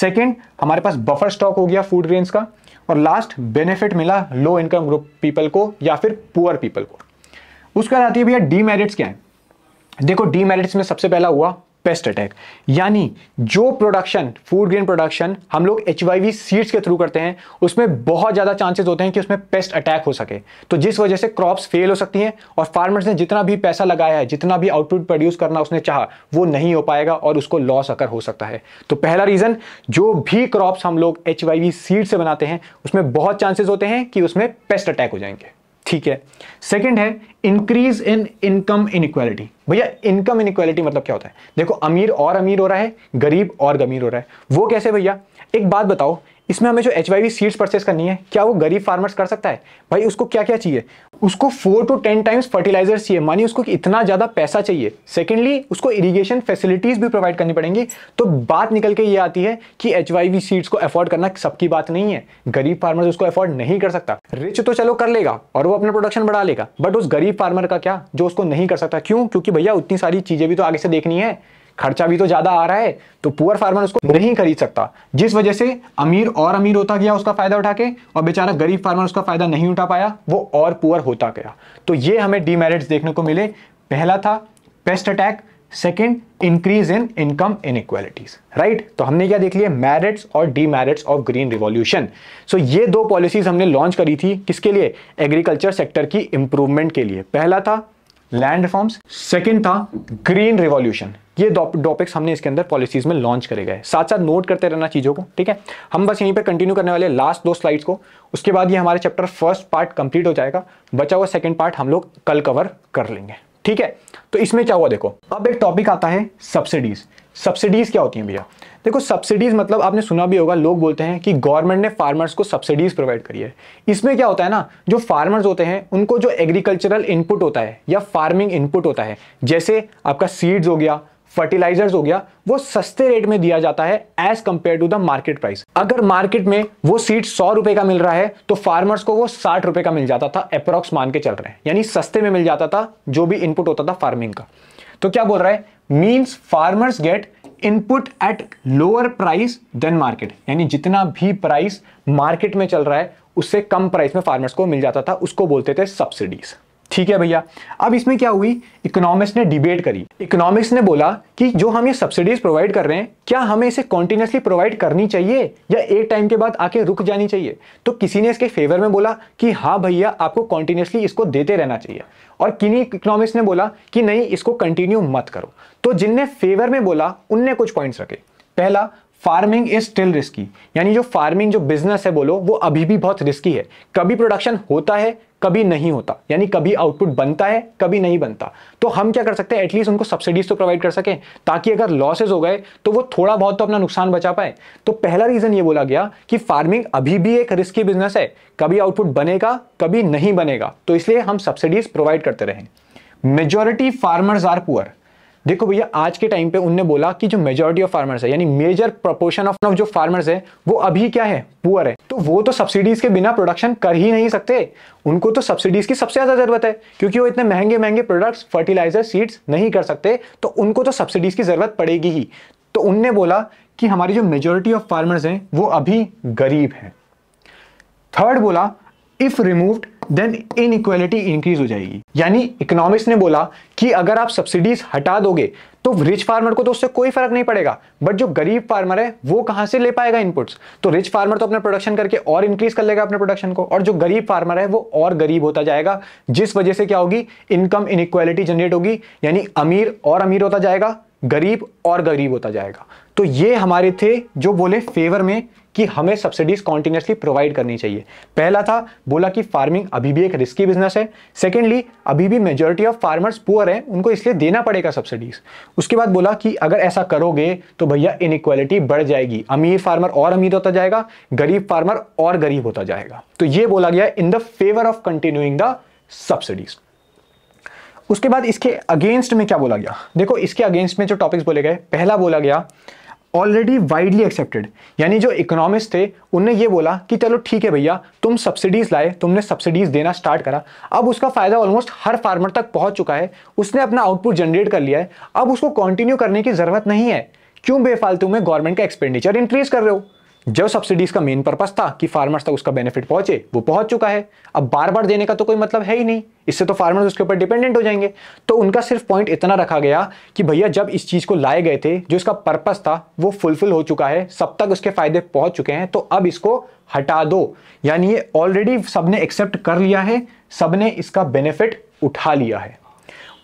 A: सेकेंड हमारे पास बफर स्टॉक हो गया फूड ग्रेन्स का और लास्ट बेनिफिट मिला लो इनकम ग्रुप पीपल को या फिर पुअर पीपल को उसके बाद आती है भैया डीमेरिट्स क्या है देखो डीमेरिट्स में सबसे पहला हुआ पेस्ट अटैक यानी जो प्रोडक्शन फूड ग्रेन प्रोडक्शन हम लोग एच सीड्स के थ्रू करते हैं उसमें बहुत ज़्यादा चांसेस होते हैं कि उसमें पेस्ट अटैक हो सके तो जिस वजह से क्रॉप्स फेल हो सकती हैं और फार्मर्स ने जितना भी पैसा लगाया है जितना भी आउटपुट प्रोड्यूस करना उसने चाह वो नहीं हो पाएगा और उसको लॉस अकर हो सकता है तो पहला रीज़न जो भी क्रॉप्स हम लोग एच सीड से बनाते हैं उसमें बहुत चांसेस होते हैं कि उसमें पेस्ट अटैक हो जाएंगे ठीक है सेकंड है इंक्रीज इन इनकम इनक्वालिटी भैया इनकम इनक्वालिटी मतलब क्या होता है देखो अमीर और अमीर हो रहा है गरीब और गमीर हो रहा है वो कैसे भैया एक बात बताओ इसमें हमें जो एच वाई सीड्स परचेस करनी है क्या वो गरीब फार्मर्स कर सकता है भाई उसको क्या क्या चाहिए उसको four to ten times fertiliser चाहिए मानिए उसको इतना ज़्यादा पैसा चाहिए सेकेंडली उसको इरीगेशन फैसिलिटीज़ भी प्रोवाइड करनी पड़ेंगी तो बात निकल के ये आती है कि एच सीड्स को अफोर्ड करना सबकी बात नहीं है गरीब फार्मर उसको अफोर्ड नहीं कर सकता रिच तो चलो कर लेगा और वो अपना प्रोडक्शन बढ़ा लेगा बट उस गरीब फार्मर का क्या जो उसको नहीं कर सकता क्यों क्योंकि भैया उतनी सारी चीज़ें भी तो आगे से देखनी है खर्चा भी तो ज़्यादा आ रहा है तो पुअर फार्मर उसको नहीं खरीद सकता जिस वजह से अमीर और अमीर होता गया उसका फ़ायदा उठा के और बेचारा गरीब फार्मर उसका फ़ायदा नहीं उठा पाया वो और पुअर होता गया तो ये हमें डीमेरिट्स देखने को मिले पहला था pest attack second increase in income inequalities right तो हमने क्या देख लिया मेरिट्स और demerits of green revolution so ये दो पॉलिसीज हमने लॉन्च करी थी किसके लिए एग्रीकल्चर सेक्टर की इंप्रूवमेंट के लिए पहला था लैंड रिफॉर्म्स सेकेंड था ग्रीन रिवॉल्यूशन ये टॉपिक्स हमने इसके अंदर पॉलिसीज में लॉन्च करे गए साथ साथ नोट करते रहना चीज़ों को ठीक है हम बस यहीं पर कंटिन्यू करने वाले लास्ट दो स्लाइड्स को उसके बाद ये हमारे चैप्टर फर्स्ट पार्ट कंप्लीट हो जाएगा बचा हुआ सेकेंड पार्ट हम लोग कल कवर कर लेंगे ठीक है तो इसमें क्या हुआ देखो अब एक टॉपिक आता है सब्सिडीज सब्सिडीज क्या होती है भैया देखो सब्सिडीज मतलब आपने सुना भी होगा लोग बोलते हैं कि गवर्नमेंट ने फार्मर्स को सब्सिडीज प्रोवाइड करी है इसमें क्या होता है ना जो फार्मर्स होते हैं उनको जो एग्रीकल्चरल इनपुट होता है या फार्मिंग इनपुट होता है जैसे आपका सीड्स हो गया फर्टिलाइजर्स हो गया वो सस्ते रेट में दिया जाता है as compare to the market price अगर मार्केट में वो सीड सौ रुपए का मिल रहा है तो फार्मर्स को वो साठ रुपए का मिल जाता था अप्रोक्स मान के चल रहे हैं यानी सस्ते में मिल जाता था जो भी इनपुट होता था फार्मिंग का तो क्या बोल रहा है means farmers get input at lower price than market यानी जितना भी प्राइस मार्केट में चल रहा है उससे कम प्राइस में फार्मर्स को मिल जाता था उसको बोलते थे सब्सिडीज ठीक है भैया अब इसमें क्या हुई इकोनॉमिक्स ने डिबेट करी इकोनॉमिक्स ने बोला कि जो हम ये सब्सिडीज प्रोवाइड कर रहे हैं क्या हमें इसे कॉन्टिन्यूसली प्रोवाइड करनी चाहिए या एक टाइम के बाद आके रुक जानी चाहिए तो किसी ने इसके फेवर में बोला कि हाँ भैया आपको कॉन्टिन्यूसली इसको देते रहना चाहिए और किन्हीं इकोनॉमिक्स ने बोला कि नहीं इसको कंटिन्यू मत करो तो जिनने फेवर में बोला उनने कुछ पॉइंट्स रखे पहला फार्मिंग इज स्टिल रिस्की यानी जो फार्मिंग जो बिजनेस है बोलो वो अभी भी बहुत रिस्की है कभी प्रोडक्शन होता है कभी नहीं होता यानी कभी आउटपुट बनता है कभी नहीं बनता तो हम क्या कर सकते हैं एटलीस्ट उनको सब्सिडीज तो प्रोवाइड कर सकें ताकि अगर लॉसेज हो गए तो वो थोड़ा बहुत तो अपना नुकसान बचा पाए तो पहला रीज़न ये बोला गया कि फार्मिंग अभी भी एक रिस्की बिजनेस है कभी आउटपुट बनेगा कभी नहीं बनेगा तो इसलिए हम सब्सिडीज प्रोवाइड करते रहें मेजोरिटी फार्मर्स आर पुअर देखो भैया आज के टाइम पे उनने बोला कि जो मेजोरिटी ऑफ फार्मर्स है यानी मेजर प्रोपोर्शन ऑफ जो फार्मर्स है वो अभी क्या है पुअर है तो वो तो सब्सिडीज के बिना प्रोडक्शन कर ही नहीं सकते उनको तो सब्सिडीज की सबसे ज्यादा जरूरत है क्योंकि वो इतने महंगे महंगे प्रोडक्ट्स फर्टिलाइजर सीड्स नहीं कर सकते तो उनको तो सब्सिडीज की जरूरत पड़ेगी ही तो उनने बोला कि हमारी जो मेजोरिटी ऑफ फार्मर्स हैं वो अभी गरीब हैं थर्ड बोला if removed then inequality increase हो जाएगी यानी इकोनॉमिक्स ने बोला कि अगर आप सब्सिडीज हटा दोगे तो रिच फार्मर को तो उससे कोई फर्क नहीं पड़ेगा बट जो गरीब फार्मर है वो कहां से ले पाएगा इनपुट्स तो रिच फार्मर तो अपने प्रोडक्शन करके और इंक्रीज कर लेगा अपने प्रोडक्शन को और जो गरीब फार्मर है वो और गरीब होता जाएगा जिस वजह से क्या होगी इनकम इनइक्वालिटी जनरेट होगी यानी अमीर और अमीर होता जाएगा गरीब और गरीब होता जाएगा तो ये हमारे थे जो बोले फेवर में कि हमें सब्सिडीज कॉन्टिन्यूसली प्रोवाइड करनी चाहिए पहला था बोला कि फार्मिंग अभी भी एक रिस्की बिजनेस है सेकेंडली अभी भी मेजोरिटी ऑफ फार्मर्स पुअर हैं उनको इसलिए देना पड़ेगा सब्सिडीज उसके बाद बोला कि अगर ऐसा करोगे तो भैया इनक्वालिटी बढ़ जाएगी अमीर फार्मर और अमीर होता जाएगा गरीब फार्मर और गरीब होता जाएगा तो ये बोला गया in the favour of continuing the subsidies उसके बाद इसके अगेंस्ट में क्या बोला गया देखो इसके अगेंस्ट में जो टॉपिक्स बोले गए पहला बोला गया ऑलरेडी वाइडली एक्सेप्टेड यानी जो इकोनॉमिस्ट थे उनने ये बोला कि चलो ठीक है भैया तुम सब्सिडीज़ लाए तुमने सब्सिडीज़ देना स्टार्ट करा अब उसका फ़ायदा ऑलमोस्ट हर फार्मर तक पहुंच चुका है उसने अपना आउटपुट जनरेट कर लिया है अब उसको कंटिन्यू करने की ज़रूरत नहीं है क्यों बेफालतू में गवर्नमेंट का एक्सपेंडिचर इंक्रीज़ कर रहे हो जो सब्सिडीज का मेन पर्पस था कि फार्मर्स तक उसका बेनिफिट पहुंचे वो पहुंच चुका है अब बार बार देने का तो कोई मतलब है ही नहीं इससे तो फार्मर्स उसके ऊपर डिपेंडेंट हो जाएंगे तो उनका सिर्फ पॉइंट इतना रखा गया कि भैया जब इस चीज़ को लाए गए थे जो इसका पर्पज था वो फुलफिल हो चुका है सब तक उसके फायदे पहुंच चुके हैं तो अब इसको हटा दो यानी ये ऑलरेडी सबने एक्सेप्ट कर लिया है सबने इसका बेनिफिट उठा लिया है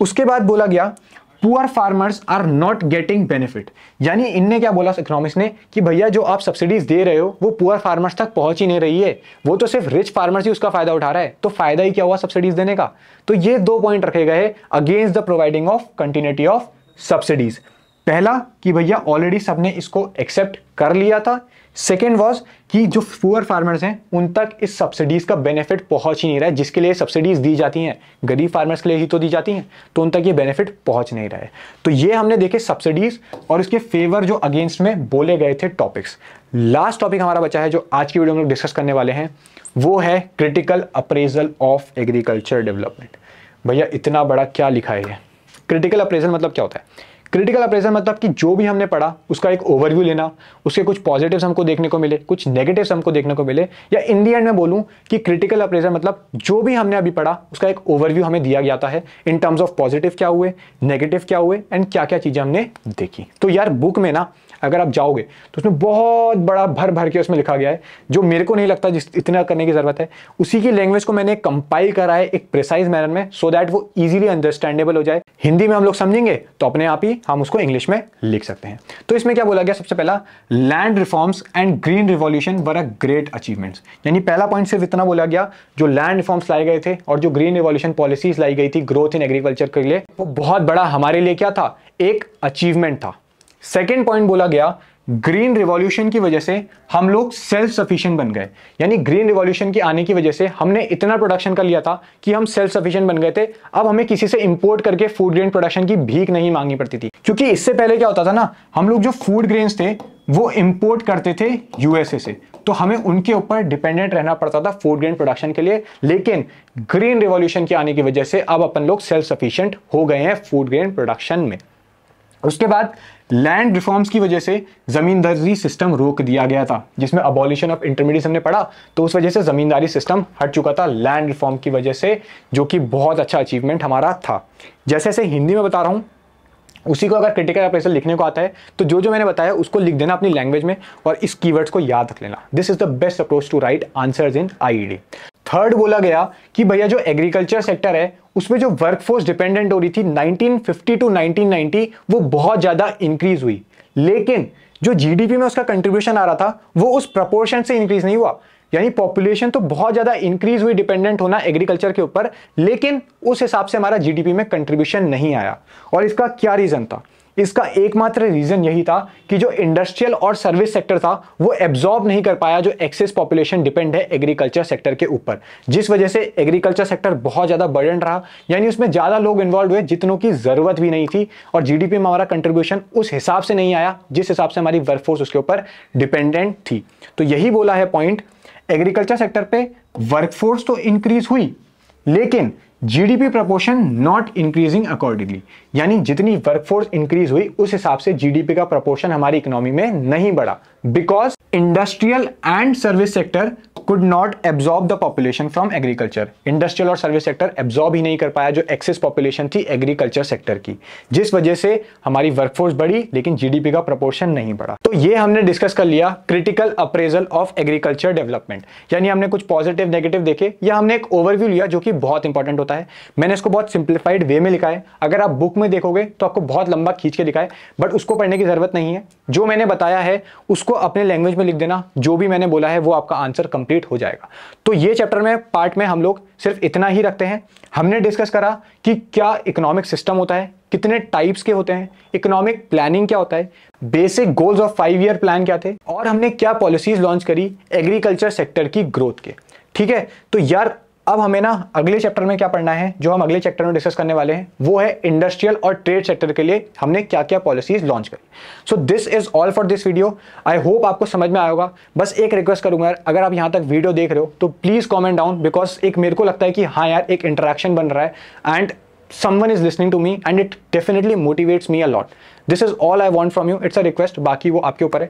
A: उसके बाद बोला गया poor farmers are not getting benefit यानी इनने क्या बोला इकोनॉमिक्स ने कि भैया जो आप सब्सिडीज दे रहे हो वो पुअर फार्मर्स तक पहुंच ही नहीं रही है वो तो सिर्फ रिच फार्मर्स ही उसका फायदा उठा रहा है तो फायदा ही क्या हुआ सब्सिडीज देने का तो ये दो पॉइंट रखे गए against the providing of continuity of subsidies पहला कि भैया ऑलरेडी सबने इसको एक्सेप्ट कर लिया था सेकेंड वॉज कि जो पुअर फार्मर्स हैं उन तक इस सब्सिडीज़ का बेनिफिट पहुंच ही नहीं रहा है जिसके लिए सब्सिडीज़ दी जाती हैं गरीब फार्मर्स के लिए ही तो दी जाती हैं तो उन तक ये बेनिफिट पहुंच नहीं रहा है तो ये हमने देखे सब्सिडीज़ और इसके फेवर जो अगेंस्ट में बोले गए थे टॉपिक्स लास्ट टॉपिक हमारा बचा है जो आज की वीडियो में लोग डिस्कस करने वाले हैं वो है critical appraisal of agriculture development भैया इतना बड़ा क्या लिखा है क्रिटिकल अप्रेजल मतलब क्या होता है क्रिटिकल अप्रेजल मतलब कि जो भी हमने पढ़ा उसका एक ओवरव्यू लेना उसके कुछ पॉजिटिव्स हमको देखने को मिले कुछ नेगेटिव्स हमको देखने को मिले या इन दी एंड मैं बोलूँ कि क्रिटिकल अप्रेजल मतलब जो भी हमने अभी पढ़ा उसका एक ओवरव्यू हमें दिया जाता है इन टर्म्स ऑफ पॉजिटिव क्या हुए नेगेटिव क्या हुए एंड क्या क्या चीज़ें हमने देखी तो यार बुक में ना अगर आप जाओगे तो उसमें बहुत बड़ा भर भर के उसमें लिखा गया है जो मेरे को नहीं लगता जिस इतना करने की ज़रूरत है उसी की लैंग्वेज को मैंने कंपाइल करा है एक प्रिसाइज मैनर में सो so दैट वो ईजिली अंडरस्टैंडेबल हो जाए हिंदी में हम लोग समझेंगे तो अपने आप ही हम उसको इंग्लिश में लिख सकते हैं तो इसमें क्या बोला गया सबसे पहला land reforms and green revolution were a great achievements यानी पहला पॉइंट सिर्फ इतना बोला गया जो लैंड रिफॉर्म्स लाए गए थे और जो ग्रीन रिवोल्यूशन पॉलिसीज लाई गई थी ग्रोथ इन एग्रीकल्चर के लिए वो बहुत बड़ा हमारे लिए क्या था एक अचीवमेंट था सेकेंड पॉइंट बोला गया ग्रीन रिवॉल्यूशन की वजह से हम लोग सेल्फ सफिशिएंट बन गए यानी ग्रीन रिवॉल्यूशन के आने की वजह से हमने इतना प्रोडक्शन कर लिया था कि हम सेल्फ सफिशिएंट बन गए थे अब हमें किसी से इंपोर्ट करके फूड ग्रेन प्रोडक्शन की भीख नहीं मांगनी पड़ती थी क्योंकि इससे पहले क्या होता था ना हम लोग जो फूड ग्रेन थे वो इम्पोर्ट करते थे यूएसए से तो हमें उनके ऊपर डिपेंडेंट रहना पड़ता था फूड ग्रेन प्रोडक्शन के लिए लेकिन ग्रीन रिवॉल्यूशन के आने की वजह से अब अपन लोग सेल्फ सफिशियंट हो गए हैं फूड ग्रेन प्रोडक्शन में उसके बाद लैंड रिफॉर्म्स की वजह से ज़मींदारी सिस्टम रोक दिया गया था जिसमें अबॉलिशन ऑफ इंटरमीडिएट हमने पढ़ा तो उस वजह से ज़मींदारी सिस्टम हट चुका था लैंड रिफॉर्म की वजह से जो कि बहुत अच्छा अचीवमेंट हमारा था जैसे जैसे हिंदी में बता रहा हूँ उसी को अगर क्रिटिकल अप्रेसल लिखने को आता है तो जो जो मैंने बताया उसको लिख देना अपनी लैंग्वेज में और इस कीवर्ड्स को याद रख लेना this is the best approach to write answers in IED third बोला गया कि भैया जो एग्रीकल्चर सेक्टर है उसमें जो वर्कफोर्स डिपेंडेंट हो रही थी 1950 टू 1990 वो बहुत ज़्यादा इंक्रीज हुई लेकिन जो जीडीपी में उसका कंट्रीब्यूशन आ रहा था वो उस प्रपोर्शन से इंक्रीज नहीं हुआ यानी पॉपुलेशन तो बहुत ज़्यादा इंक्रीज हुई डिपेंडेंट होना एग्रीकल्चर के ऊपर लेकिन उस हिसाब से हमारा जीडीपी में कंट्रीब्यूशन नहीं आया और इसका क्या रीज़न था इसका एकमात्र रीजन यही था कि जो इंडस्ट्रियल और सर्विस सेक्टर था वो एब्जॉर्ब नहीं कर पाया जो एक्सेस पॉपुलेशन डिपेंड है एग्रीकल्चर सेक्टर के ऊपर जिस वजह से एग्रीकल्चर सेक्टर बहुत ज़्यादा बर्डन रहा यानी उसमें ज़्यादा लोग इन्वॉल्व हुए जितनों की ज़रूरत भी नहीं थी और जीडीपी में हमारा कंट्रीब्यूशन उस हिसाब से नहीं आया जिस हिसाब से हमारी वर्कफोर्स उसके ऊपर डिपेंडेंट थी तो यही बोला है पॉइंट एग्रीकल्चर सेक्टर पर वर्कफोर्स तो इंक्रीज हुई लेकिन GDP proportion not increasing accordingly यानी जितनी वर्कफोर्स इंक्रीज हुई उस हिसाब से जीडीपी का प्रपोर्शन हमारी इकोनॉमी में नहीं बढ़ा because industrial and service sector could not absorb the population from agriculture industrial और सर्विस सेक्टर एब्जॉर्ब ही नहीं कर पाया जो एक्सेस पॉपुलेशन थी एग्रीकल्चर सेक्टर की जिस वजह से हमारी वर्कफोर्स बढ़ी लेकिन जीडीपी का प्रपोर्शन नहीं बढ़ा तो ये हमने डिस्कस कर लिया critical appraisal of agriculture development यानी हमने कुछ पॉजिटिव नेगेटिव देखे या हमने एक ओवरव्यू लिया जो कि बहुत इंपॉर्टेंट होता है मैंने इसको बहुत सिंप्लीफाइड वे में लिखा है अगर आप बुक में देखोगे तो आपको बहुत लंबा खींच के लिखा है बट उसको पढ़ने की जरूरत नहीं है जो मैंने बताया है उसको अपने लैंग्वेज में लिख देना जो भी मैंने बोला है वो आपका आंसर कंप्लीट कंप्लीट हो जाएगा तो ये चैप्टर में पार्ट में हम लोग सिर्फ इतना ही रखते हैं हमने डिस्कस करा कि क्या इकोनॉमिक सिस्टम होता है कितने टाइप्स के होते हैं इकोनॉमिक प्लानिंग क्या होता है basic goals of five year plan क्या थे और हमने क्या पॉलिसीज लॉन्च करी एग्रीकल्चर सेक्टर की ग्रोथ के ठीक है तो यार अब हमें ना अगले चैप्टर में क्या पढ़ना है जो हम अगले चैप्टर में डिस्कस करने वाले हैं वो है इंडस्ट्रियल और ट्रेड सेक्टर के लिए हमने क्या क्या पॉलिसीज लॉन्च करी so this is all for this video I hope आपको समझ में आया होगा बस एक रिक्वेस्ट करूंगा अगर आप यहां तक वीडियो देख रहे हो तो प्लीज़ कॉमेंट डाउन बिकॉज एक मेरे को लगता है कि हाँ यार एक इंटरेक्शन बन रहा है and someone is listening to me and it definitely motivates me lot this is all i want from you it's a request baki wo aapke upar hai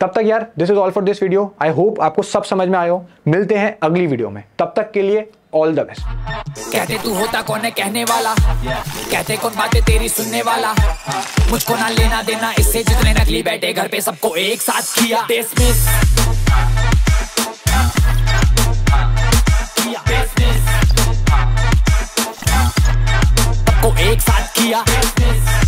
A: तब तक यार this is all for this video I hope आपको सब समझ में आयो मिलते हैं अगली वीडियो में तब तक के लिए ऑल द बेस्ट कहते तू होता कौन है कहने वाला yeah. कहते कौन बातें तेरी सुनने वाला मुझको ना लेना देना इससे जितने नकली बैठे घर पे सबको एक साथ किया डिसमिस एक साथ किया